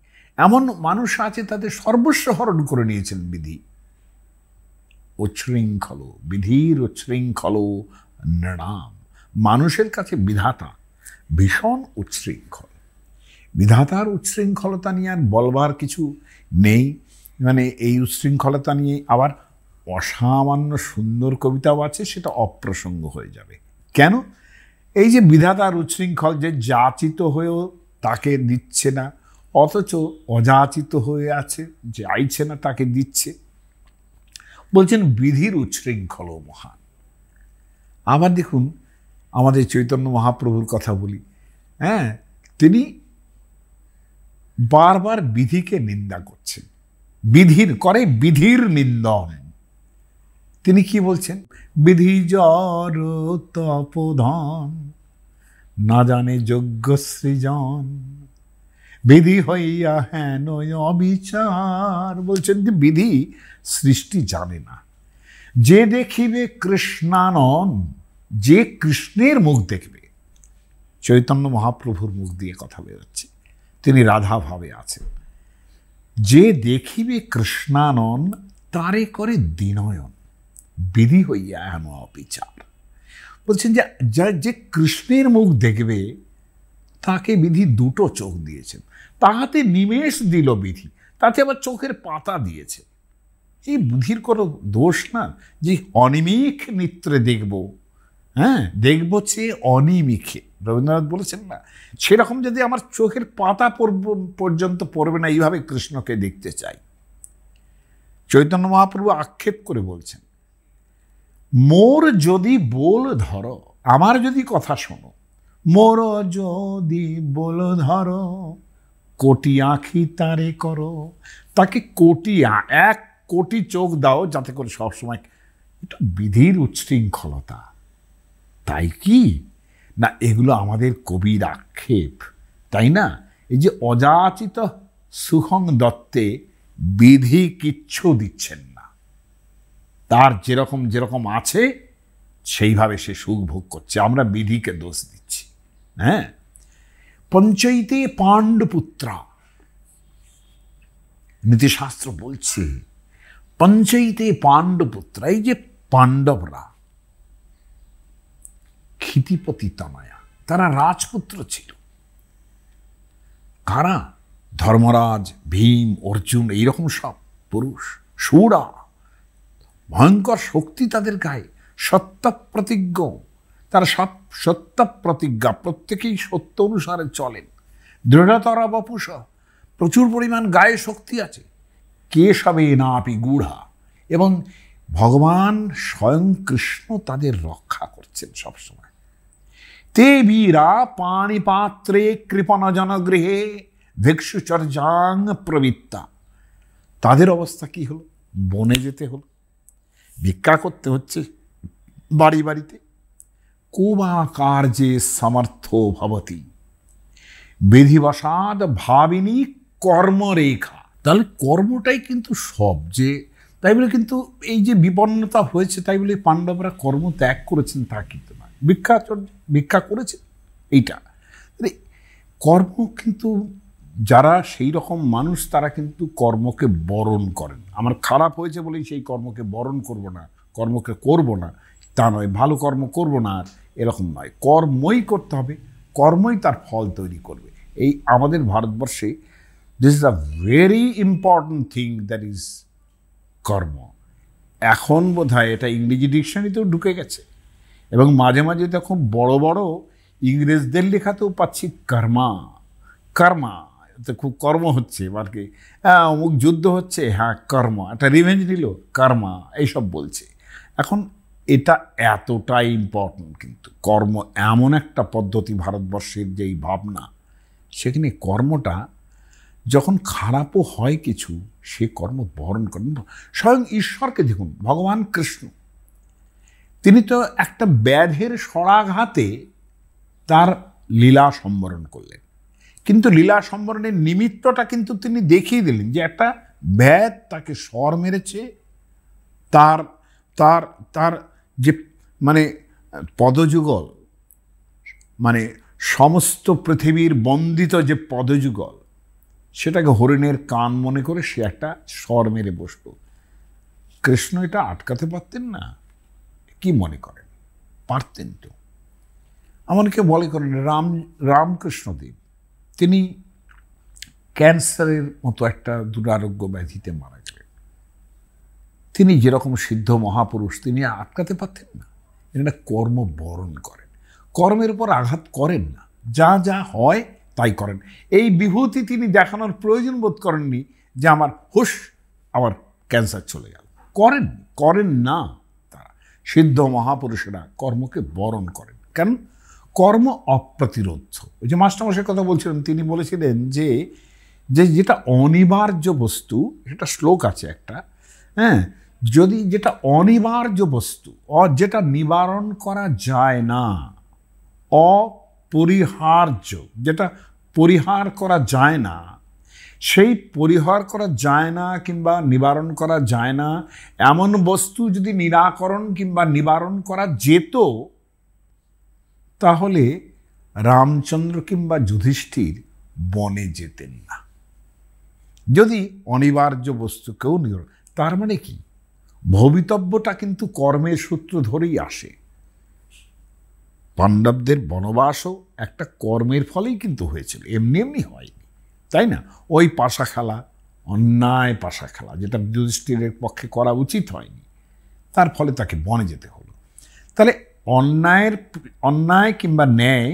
এমন মানুষ আছে তাদের সর্বস্ব হরণ করে নিয়েছেন বিধি উচ্ছৃঙ্খল বিধির উচ্ছৃঙ্খল নৃণাম মানুষের কাছে বিধাতা ভীষণ উচ্ছৃঙ্খল বিধাতার উচ্ছৃঙ্খলতা নিয়ে আর বলবার কিছু নেই মানে এই উচ্ছৃঙ্খলতা নিয়ে আবার অসামান্য সুন্দর কবিতাও আছে সেটা অপ্রসঙ্গ হয়ে যাবে কেন এই যে বিধাতার উচ্ছৃঙ্খল যে যাচিত হয়েও তাকে দিচ্ছে না অথচ অযাচিত হয়ে আছে আইছে না তাকে দিচ্ছে বলছেন বিধির উচ্ছৃঙ্খল মহান আবার দেখুন আমাদের চৈতন্য মহাপ্রভুর কথা বলি হ্যাঁ তিনি বারবার বিধিকে নিন্দা করছেন বিধির করে বিধির নিন্দন তিনি কি বলছেন বিধি জর তপধন না জানে যোগ্য সৃজন বিধি হইয়া হেন অবিচার বলছেন যে বিধি সৃষ্টি জানে না যে দেখিবে কৃষ্ণানন যে কৃষ্ণের মুখ দেখবে চৈতন্য মহাপ্রভুর মুখ দিয়ে কথা বেরোচ্ছে তিনি রাধা ভাবে আছেন যে দেখিবে কৃষ্ণানন তারে করে দিনয়ন বিধি হইয়া এমন অপিচার বলছেন যে যা যে কৃষ্ণের মুখ দেখবে তাকে বিধি দুটো চোখ দিয়েছেন তাহাতে নিমেষ দিল বিধি তাতে আবার চোখের পাতা দিয়েছে এই বিধির কোনো দোষ না যে অনিমিক নিত্রে দেখব হ্যাঁ দেখব সে অনিমিখে রবীন্দ্রনাথ বলেছেন না সেরকম যদি আমার চোখের পাতা পর্যন্ত পড়বে না এইভাবে কৃষ্ণকে দেখতে চাই চৈতন্য মহাপ্রভু আক্ষেপ করে বলছেন মোর যদি বোল ধরো আমার যদি কথা শোনো মোর যদি বোল ধরো কোটি আঁখি তারে করো তাকে কোটি এক কোটি চোখ দাও যাতে করে সবসময় এটা বিধির উচ্ছৃঙ্খলতা তাই কি না এগুলো আমাদের কবির আক্ষেপ তাই না এই যে অযাচিত সুহং দত্তে বিধি কিচ্ছু দিচ্ছেন না তার যেরকম যেরকম আছে সেইভাবে সে সুখ ভোগ করছে আমরা বিধিকে দোষ দিচ্ছি হ্যাঁ পঞ্চায়েতে পাণ্ডপুত্রা নীতিশাস্ত্র বলছে পঞ্চায়েতে পাণ্ডপুত্রা এই যে পাণ্ডবরা ক্ষিতিপতি তনয়া তারা রাজপুত্র ছিল কারা ধর্মরাজ ভীম অর্জুন এইরকম সব পুরুষ সুরা ভয়ঙ্কর শক্তি তাদের গায়ে সত্যপ্রতিজ্ঞ তারা সব সত্যপ্রতিজ্ঞা প্রত্যেকেই সত্য অনুসারে চলেন দৃঢ়তর বপুষ প্রচুর পরিমাণ গায়ে শক্তি আছে কে সবে না আপি গুড়া এবং ভগবান স্বয়ং কৃষ্ণ তাদের রক্ষা করছেন সবসময় তে বীরা পাণিপাত্রে কৃপণজনগৃহে ভিক্ষুচর্যাং প্রবৃত্তা তাদের অবস্থা কি হলো বনে যেতে হলো ভিক্ষা করতে হচ্ছে বাড়ি বাড়িতে কোবা কার্যে সামর্থ্য ভবতী বিধিবসাদ ভাবিনী কর্মরেখা তাহলে কর্মটাই কিন্তু সব যে তাই বলে কিন্তু এই যে বিপন্নতা হয়েছে তাই বলে পাণ্ডবরা কর্ম ত্যাগ করেছেন তা কিন্তু না ভিক্ষাচর্য ভিক্ষা করেছে এইটা কর্ম কিন্তু যারা সেই রকম মানুষ তারা কিন্তু কর্মকে বরণ করেন আমার খারাপ হয়েছে বলেই সেই কর্মকে বরণ করব না কর্মকে করব না তা নয় ভালো কর্ম করব না আর এরকম নয় কর্মই করতে হবে কর্মই তার ফল তৈরি করবে এই আমাদের ভারতবর্ষে this is a very important thing that is কর্ম এখন বোধ এটা ইংরেজি ডিকশনারিতেও ঢুকে গেছে এবং মাঝে মাঝে তো খুব বড় বড় ইংরেজদের লেখাতেও পাচ্ছি কর্মা কর্মা তো খুব কর্ম হচ্ছে আর কি হ্যাঁ অমুক যুদ্ধ হচ্ছে হ্যাঁ কর্ম একটা রিভেঞ্জ নিল কর্মা এইসব বলছে এখন এটা এতটাই ইম্পর্ট্যান্ট কিন্তু কর্ম এমন একটা পদ্ধতি ভারতবর্ষের যেই ভাবনা সেখানে কর্মটা যখন খারাপও হয় কিছু সে কর্ম বরণ করেন স্বয়ং ঈশ্বরকে দেখুন ভগবান কৃষ্ণ তিনি তো একটা ব্যাধের সরাঘাতে তার লীলা সম্বরণ করলেন কিন্তু লীলা সম্বরণের নিমিত্তটা কিন্তু তিনি দেখিয়ে দিলেন যে একটা ব্যাধ তাকে স্বর মেরেছে তার তার তার যে মানে পদযুগল মানে সমস্ত পৃথিবীর বন্দিত যে পদযুগল সেটাকে হরিণের কান মনে করে সে একটা স্বর মেরে বসত কৃষ্ণ এটা আটকাতে পারতেন না কি মনে করেন পারতেন তো আমাকে বলে করেন রাম রামকৃষ্ণদেব তিনি ক্যান্সারের মতো একটা দুরারোগ্য ব্যাধিতে মারা গেলেন তিনি যেরকম সিদ্ধ মহাপুরুষ তিনি আটকাতে পারতেন না এটা কর্ম বরণ করেন কর্মের উপর আঘাত করেন না যা যা হয় তাই করেন এই বিভূতি তিনি দেখানোর প্রয়োজন বোধ করেননি যে আমার হুশ আমার ক্যান্সার চলে গেল করেন করেন না তারা সিদ্ধ মহাপুরুষেরা কর্মকে বরণ করেন কেন কর্ম অপ্রতিরোধ ওই যে মাস্টারমশের কথা বলছিলেন তিনি বলেছিলেন যে যে যেটা অনিবার্য বস্তু সেটা শ্লোক আছে একটা হ্যাঁ যদি যেটা অনিবার্য বস্তু অ যেটা নিবারণ করা যায় না অপরিহার্য যেটা পরিহার করা যায় না সেই পরিহার করা যায় না কিংবা নিবারণ করা যায় না এমন বস্তু যদি নিরাকরণ কিংবা নিবারণ করা যেত তাহলে রামচন্দ্র কিংবা যুধিষ্ঠির বনে যেতেন না যদি অনিবার্য বস্তু কেউ নির তার মানে কি ভবিতব্যটা কিন্তু কর্মের সূত্র ধরেই আসে পাণ্ডবদের বনবাসও একটা কর্মের ফলেই কিন্তু হয়েছিল এমনি এমনি হয়নি তাই না ওই পাশা খেলা অন্যায় পাশা খেলা যেটা যুধিষ্ঠিরের পক্ষে করা উচিত হয়নি তার ফলে তাকে বনে যেতে হলো তাহলে অন্যায়ের অন্যায় কিংবা ন্যায়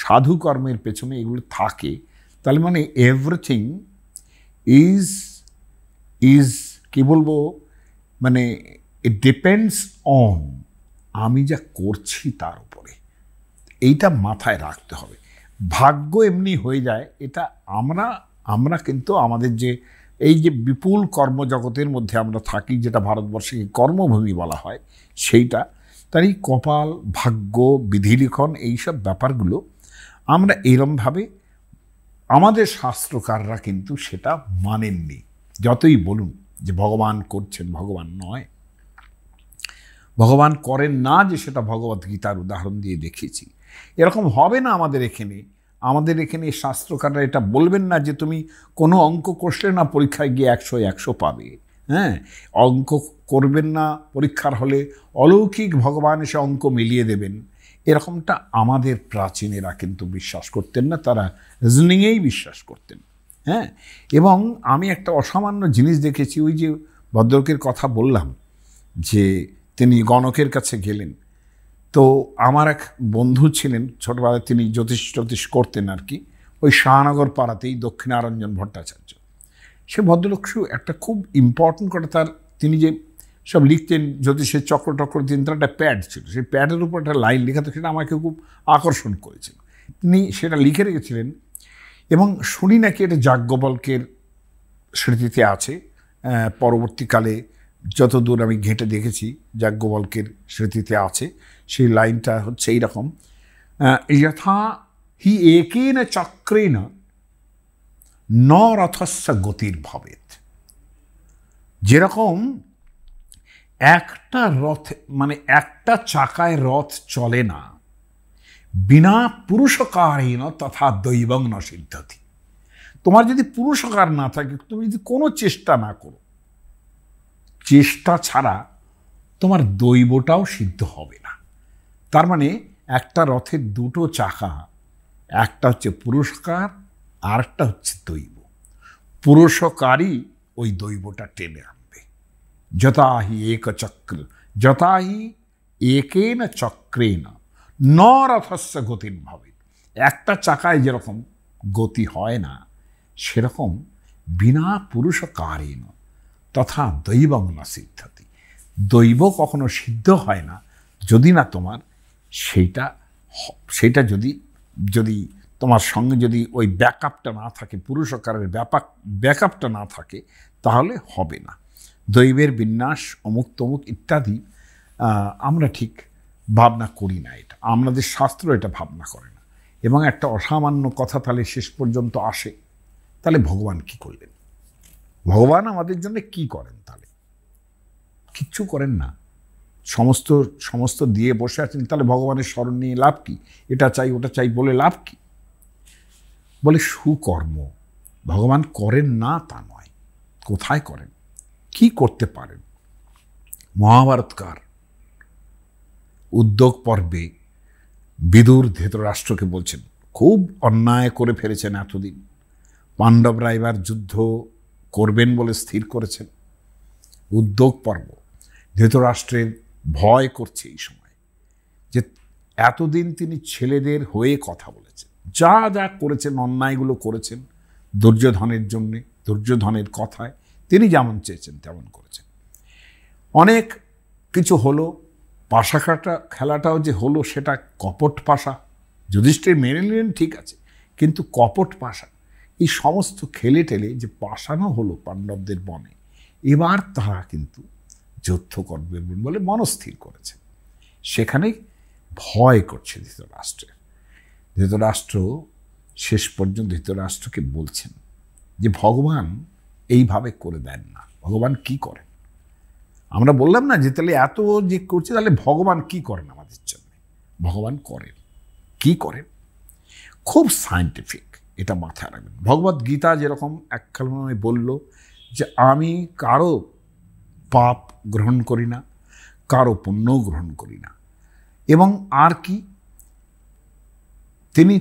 সাধু কর্মের পেছনে এগুলো থাকে তাহলে মানে এভরিথিং ইজ ইজ কি বলবো মানে ইট ডিপেন্ডস অন আমি যা করছি তার উপরে এইটা মাথায় রাখতে হবে ভাগ্য এমনি হয়ে যায় এটা আমরা আমরা কিন্তু আমাদের যে এই যে বিপুল কর্মজগতের মধ্যে আমরা থাকি যেটা ভারতবর্ষে কর্মভূমি বলা হয় সেইটা তার এই কপাল ভাগ্য বিধিলিখন এইসব ব্যাপারগুলো আমরা এরমভাবে আমাদের শাস্ত্রকাররা কিন্তু সেটা মানেননি যতই বলুন যে ভগবান করছেন ভগবান নয় ভগবান করেন না যে সেটা ভগবত গীতার উদাহরণ দিয়ে দেখেছি এরকম হবে না আমাদের এখানে আমাদের এখানে শাস্ত্রকাররা এটা বলবেন না যে তুমি কোনো অঙ্ক কষলে না পরীক্ষায় গিয়ে একশো একশো পাবে হ্যাঁ অঙ্ক করবেন না পরীক্ষার হলে অলৌকিক ভগবান এসে অঙ্ক মিলিয়ে দেবেন এরকমটা আমাদের প্রাচীনেরা কিন্তু বিশ্বাস করতেন না তারা রিজনিংয়েই বিশ্বাস করতেন হ্যাঁ এবং আমি একটা অসামান্য জিনিস দেখেছি ওই যে ভদ্রকের কথা বললাম যে তিনি গণকের কাছে গেলেন তো আমার এক বন্ধু ছিলেন ছোটোবেলায় তিনি জ্যোতিষ জ্যোতিষ করতেন আর কি ওই শাহনগর পাড়াতেই দক্ষিণারঞ্জন ভট্টাচার্য সে ভদ্রলোক একটা খুব ইম্পর্টেন্ট করে তার তিনি যে সব লিখতেন যদি সে চক্র টক্র দিন তার একটা প্যাড ছিল সেই প্যাডের উপর একটা লাইন লেখা তো সেটা আমাকে খুব আকর্ষণ করেছিল তিনি সেটা লিখে রেখেছিলেন এবং শুনি নাকি এটা যাজ্ঞবল্কের স্মৃতিতে আছে পরবর্তীকালে যতদূর আমি ঘেঁটে দেখেছি যাজ্ঞবল্কের স্মৃতিতে আছে সেই লাইনটা হচ্ছে এইরকম যথা হি একে না চক্রে না ন রথস্য গতির ভবেত যেরকম একটা রথ মানে একটা চাকায় রথ চলে না বিনা পুরুষকারহীন তথা দৈবং ন সিদ্ধতি তোমার যদি পুরুষকার না থাকে তুমি যদি কোনো চেষ্টা না করো চেষ্টা ছাড়া তোমার দৈবটাও সিদ্ধ হবে না তার মানে একটা রথের দুটো চাকা একটা হচ্ছে পুরুষকার আর একটা হচ্ছে দৈব পুরুষকারই ওই দৈবটা টেনে আনবে যথাহি এক চক্র যথাহি একেন চক্রে না ন রথস্য গতির ভাবে একটা চাকায় যেরকম গতি হয় না সেরকম বিনা পুরুষকারীন তথা দৈবং না সিদ্ধতি দৈব কখনো সিদ্ধ হয় না যদি না তোমার সেইটা সেইটা যদি যদি তোমার সঙ্গে যদি ওই ব্যাকআপটা না থাকে পুরুষ আকারের ব্যাপক ব্যাকআপটা না থাকে তাহলে হবে না দৈবের বিন্যাস অমুক তমুক ইত্যাদি আমরা ঠিক ভাবনা করি না এটা আমাদের শাস্ত্র এটা ভাবনা করে না এবং একটা অসামান্য কথা তাহলে শেষ পর্যন্ত আসে তাহলে ভগবান কি করলেন ভগবান আমাদের জন্য কি করেন তাহলে কিচ্ছু করেন না সমস্ত সমস্ত দিয়ে বসে আছেন তাহলে ভগবানের স্মরণ নিয়ে লাভ কি এটা চাই ওটা চাই বলে লাভ কী বলে সুকর্ম ভগবান করেন না তা নয় কোথায় করেন কি করতে পারেন মহাভারতকার উদ্যোগ পর্বে বিদুর ধৃতরাষ্ট্রকে বলছেন খুব অন্যায় করে ফেলেছেন এতদিন পাণ্ডবরা এবার যুদ্ধ করবেন বলে স্থির করেছেন উদ্যোগ পর্ব ধৃতরাষ্ট্রের ভয় করছে এই সময় যে এতদিন তিনি ছেলেদের হয়ে কথা বলেছেন যা যা করেছেন অন্যায়গুলো করেছেন দুর্যোধনের জন্যে দুর্যোধনের কথায় তিনি যেমন চেয়েছেন তেমন করেছেন অনেক কিছু হলো পাশা খাটা খেলাটাও যে হলো সেটা কপট পাশা যুধিষ্ঠির মেনে নিলেন ঠিক আছে কিন্তু কপট পাশা এই সমস্ত খেলে টেলে যে পাশানো হলো পাণ্ডবদের বনে এবার তারা কিন্তু যুদ্ধ করবে বলে মনস্থির করেছে সেখানে ভয় করছে ধৃতরাষ্ট্রের ধৃতরাষ্ট্র শেষ পর্যন্ত ধৃতরাষ্ট্রকে বলছেন যে ভগবান এইভাবে করে দেন না ভগবান কি করেন আমরা বললাম না যে তাহলে এত যে করছে তাহলে ভগবান কি করেন আমাদের জন্য ভগবান করেন কি করেন খুব সায়েন্টিফিক এটা মাথায় রাখবেন ভগবত গীতা যেরকম একখানে বলল যে আমি কারো পাপ গ্রহণ করি না কারো পণ্য গ্রহণ করি না এবং আর কি তিনি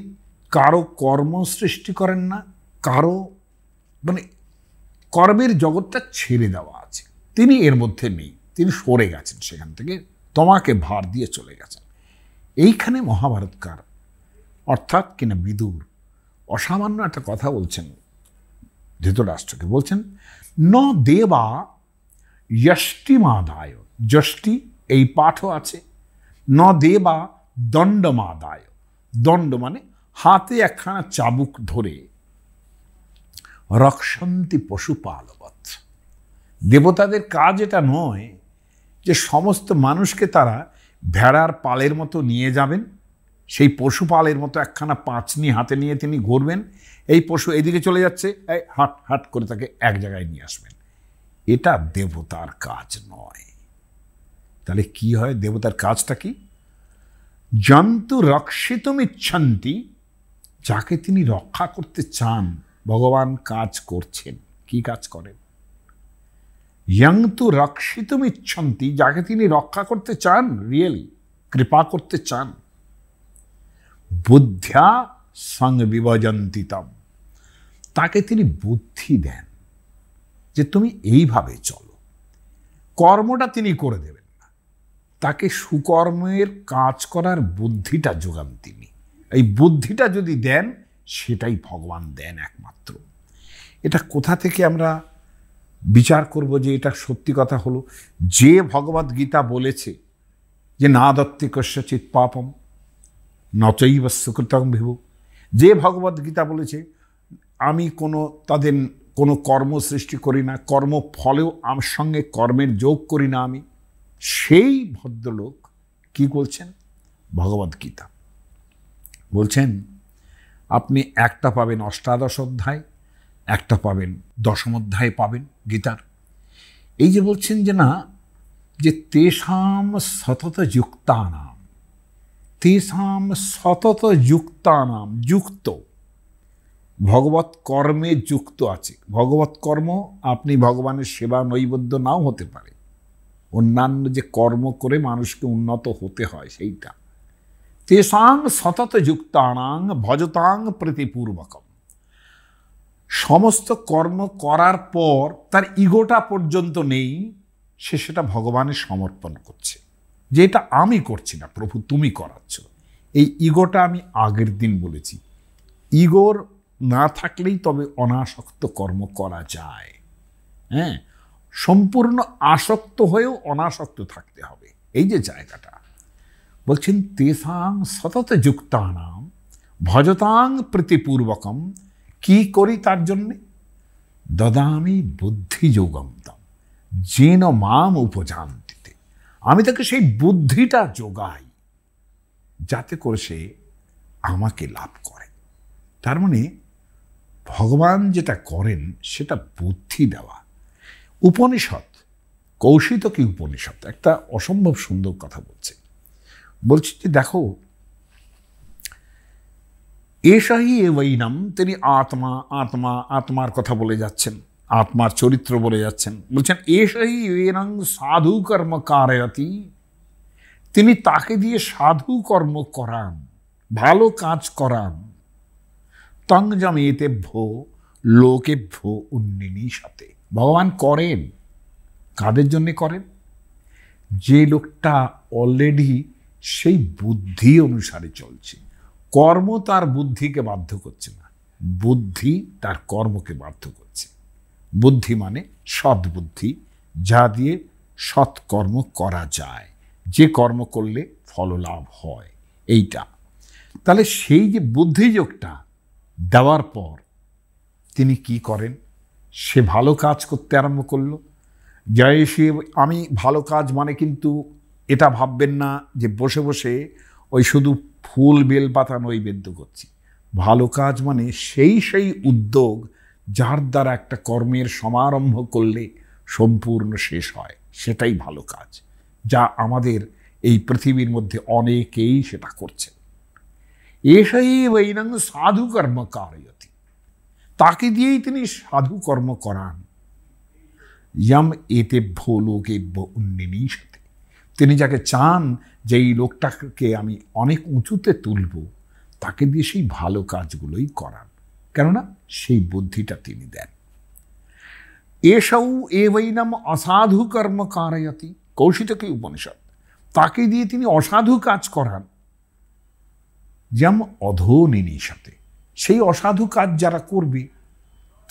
কারো কর্ম সৃষ্টি করেন না কারো মানে কর্মের জগৎটা ছেড়ে দেওয়া আছে তিনি এর মধ্যে নেই তিনি সরে গেছেন সেখান থেকে তোমাকে ভার দিয়ে চলে গেছেন এইখানে মহাভারতকার অর্থাৎ কিনা বিদুর অসামান্য একটা কথা বলছেন ধৃতরাষ্ট্রকে বলছেন ন দেবা যষ্টিমাদায় যষ্টি এই পাঠও আছে ন দেবা দণ্ডমাদায় দণ্ড মানে হাতে একখানা চাবুক ধরে রক্ষন্তি পশুপালবৎ দেবতাদের কাজ এটা নয় যে সমস্ত মানুষকে তারা ভেড়ার পালের মতো নিয়ে যাবেন সেই পশুপালের মতো একখানা পাঁচনি হাতে নিয়ে তিনি ঘুরবেন এই পশু এদিকে চলে যাচ্ছে এই হাট হাট করে তাকে এক জায়গায় নিয়ে আসবেন এটা দেবতার কাজ নয় তাহলে কি হয় দেবতার কাজটা কি জন্তু ইচ্ছান্তি যাকে তিনি রক্ষা করতে চান ভগবান কাজ করছেন কি কাজ করেন ইয়ংতু ইচ্ছন্তি যাকে তিনি রক্ষা করতে চান রিয়েলি কৃপা করতে চান সং বিভজন্তিতম তাকে তিনি বুদ্ধি দেন যে তুমি এইভাবে চলো কর্মটা তিনি করে দেবেন তাকে সুকর্মের কাজ করার বুদ্ধিটা যোগান তিনি এই বুদ্ধিটা যদি দেন সেটাই ভগবান দেন একমাত্র এটা কোথা থেকে আমরা বিচার করব যে এটা সত্যি কথা হলো যে ভগবত গীতা বলেছে যে না দত্তে কস্যচিৎ পাপম নচই সুকৃতম ভিব যে ভগবত গীতা বলেছে আমি কোনো তাদের কোনো কর্ম সৃষ্টি করি না কর্ম ফলেও আমার সঙ্গে কর্মের যোগ করি না আমি সেই ভদ্রলোক কি বলছেন ভগবদ গীতা বলছেন আপনি একটা পাবেন অষ্টাদশ অধ্যায় একটা পাবেন দশম অধ্যায় পাবেন গীতার এই যে বলছেন যে না যে তেষাম সতত যুক্তানাম তেষাম সতত যুক্তানাম যুক্ত ভগবত কর্মে যুক্ত আছে ভগবত কর্ম আপনি ভগবানের সেবা নৈবদ্য নাও হতে পারে অন্যান্য যে কর্ম করে মানুষকে উন্নত হতে হয় সেইটা তেষাং সতত যুক্তানাং ভজতাং প্রীতিপূর্বকম সমস্ত কর্ম করার পর তার ইগোটা পর্যন্ত নেই সে সেটা ভগবানের সমর্পণ করছে যে এটা আমি করছি না প্রভু তুমি করাচ্ছ এই ইগোটা আমি আগের দিন বলেছি ইগোর না থাকলেই তবে অনাসক্ত কর্ম করা যায় হ্যাঁ সম্পূর্ণ আসক্ত হয়েও অনাসক্ত থাকতে হবে এই যে জায়গাটা বলছেন তেসাং সতত যুক্তানাম ভজতাং প্রীতিপূর্বকম কি করি তার জন্যে দদামি বুদ্ধিযোগমতম যেন মাম উপজান্তিতে আমি তাকে সেই বুদ্ধিটা যোগাই যাতে করে সে আমাকে লাভ করে তার মানে ভগবান যেটা করেন সেটা বুদ্ধি দেওয়া উপনিষদ কি উপনিষদ একটা অসম্ভব সুন্দর কথা বলছে বলছি যে দেখো এসাহি এ বৈনাম তিনি আত্মা আত্মা আত্মার কথা বলে যাচ্ছেন আত্মার চরিত্র বলে যাচ্ছেন বলছেন এসাহি এনাং সাধু কর্ম কারয়াতি তিনি তাকে দিয়ে সাধু কর্ম করান ভালো কাজ করান তং জমেতে ভো লোকে ভো সাথে ভগবান করেন কাদের জন্যে করেন যে লোকটা অলরেডি সেই বুদ্ধি অনুসারে চলছে কর্ম তার বুদ্ধিকে বাধ্য করছে না বুদ্ধি তার কর্মকে বাধ্য করছে বুদ্ধি মানে সদ্বুদ্ধি যা দিয়ে সৎকর্ম করা যায় যে কর্ম করলে ফললাভ হয় এইটা তাহলে সেই যে বুদ্ধিযোগটা দেওয়ার পর তিনি কি করেন সে ভালো কাজ করতে আরম্ভ করলো জয় সে আমি ভালো কাজ মানে কিন্তু এটা ভাববেন না যে বসে বসে ওই শুধু ফুল বেলপাতা নৈবেদ্য করছি ভালো কাজ মানে সেই সেই উদ্যোগ যার দ্বারা একটা কর্মের সমারম্ভ করলে সম্পূর্ণ শেষ হয় সেটাই ভালো কাজ যা আমাদের এই পৃথিবীর মধ্যে অনেকেই সেটা করছেন ওই নাম সাধু কর্মকারয়তি তাকে দিয়েই তিনি সাধু কর্ম করান ইয়াম এতে ভোলোকে লোকেভ্য সাথে তিনি যাকে চান যে এই লোকটাকে আমি অনেক উঁচুতে তুলব তাকে দিয়ে সেই ভালো কাজগুলোই করান কেননা সেই বুদ্ধিটা তিনি দেন এসৌ এবৈনম অসাধু কর্ম কারয়তি কৌশিতকী উপনিষদ তাকে দিয়ে তিনি অসাধু কাজ করান যেম অধো সাথে সেই অসাধু কাজ যারা করবে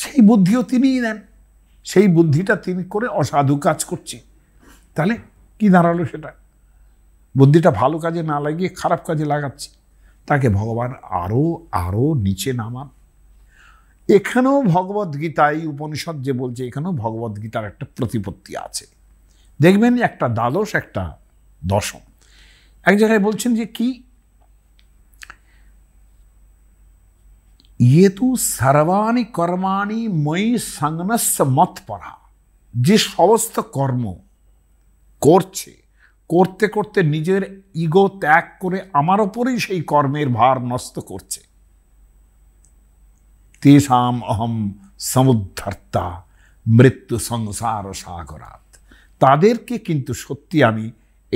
সেই বুদ্ধিও তিনিই নেন সেই বুদ্ধিটা তিনি করে অসাধু কাজ করছে তাহলে কি দাঁড়ালো সেটা বুদ্ধিটা ভালো কাজে না লাগিয়ে খারাপ কাজে লাগাচ্ছে তাকে ভগবান আরও আরও নিচে নামান এখানেও ভগবদ্গীতা উপনিষদ যে বলছে এখানেও ভগবদ্গীতার একটা প্রতিপত্তি আছে দেখবেন একটা দ্বাদশ একটা দশম এক জায়গায় বলছেন যে কি ये তো সর্বাণী কর্মাণি মই সংনস্য মত পড়া যে সমস্ত কর্ম করছে করতে করতে নিজের ইগো ত্যাগ করে আমার ওপরেই সেই কর্মের ভার নষ্ট করছে তেষাম অহম সমুদ্ধর্তা মৃত্যু সংসার সাগরাত তাদেরকে কিন্তু সত্যি আমি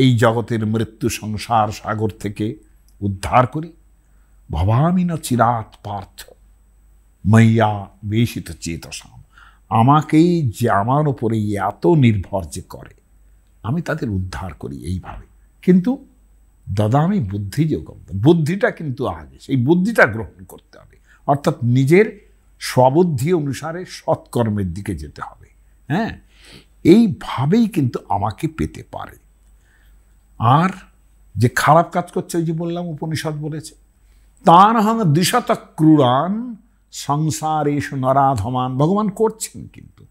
এই জগতের মৃত্যু সংসার সাগর থেকে উদ্ধার করি ভবামিন চিরাত পার্থ মাইয়া বেশিত চেতসাম আমাকেই যে আমার ওপরে এত নির্ভর যে করে আমি তাদের উদ্ধার করি এইভাবে কিন্তু দাদা আমি বুদ্ধি যোগম বুদ্ধিটা কিন্তু আগে সেই বুদ্ধিটা গ্রহণ করতে হবে অর্থাৎ নিজের স্ববুদ্ধি অনুসারে সৎকর্মের দিকে যেতে হবে হ্যাঁ এইভাবেই কিন্তু আমাকে পেতে পারে আর যে খারাপ কাজ করছে ওই যে বললাম উপনিষদ বলেছে তা না হ্যাঁ দ্বিশত ক্রুরান এসু নরাধমান ভগবান করছেন কিন্তু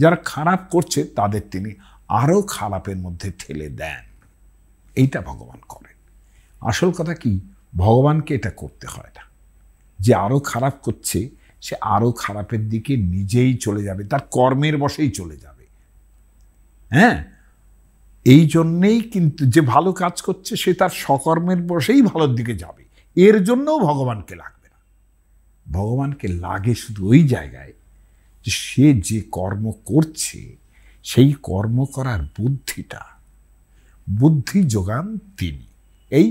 যারা খারাপ করছে তাদের তিনি আরও খারাপের মধ্যে ঠেলে দেন এইটা ভগবান করেন আসল কথা কি ভগবানকে এটা করতে হয় না যে আরও খারাপ করছে সে আরও খারাপের দিকে নিজেই চলে যাবে তার কর্মের বসেই চলে যাবে হ্যাঁ এই জন্যেই কিন্তু যে ভালো কাজ করছে সে তার সকর্মের বসেই ভালোর দিকে যাবে এর জন্যও ভগবানকে লাগবে ভগবানকে লাগে শুধু ওই জায়গায় যে সে যে কর্ম করছে সেই কর্ম করার বুদ্ধিটা বুদ্ধি যোগান তিনি এই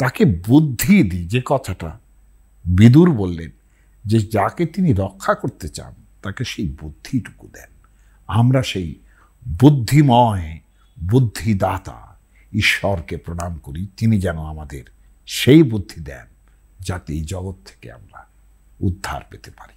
তাকে বুদ্ধি দিই যে কথাটা বিদুর বললেন যে যাকে তিনি রক্ষা করতে চান তাকে সেই বুদ্ধিটুকু দেন আমরা সেই বুদ্ধিময় বুদ্ধিদাতা ঈশ্বরকে প্রণাম করি তিনি যেন আমাদের সেই বুদ্ধি দেন যাতে এই জগৎ থেকে আমরা উদ্ধার পেতে পারি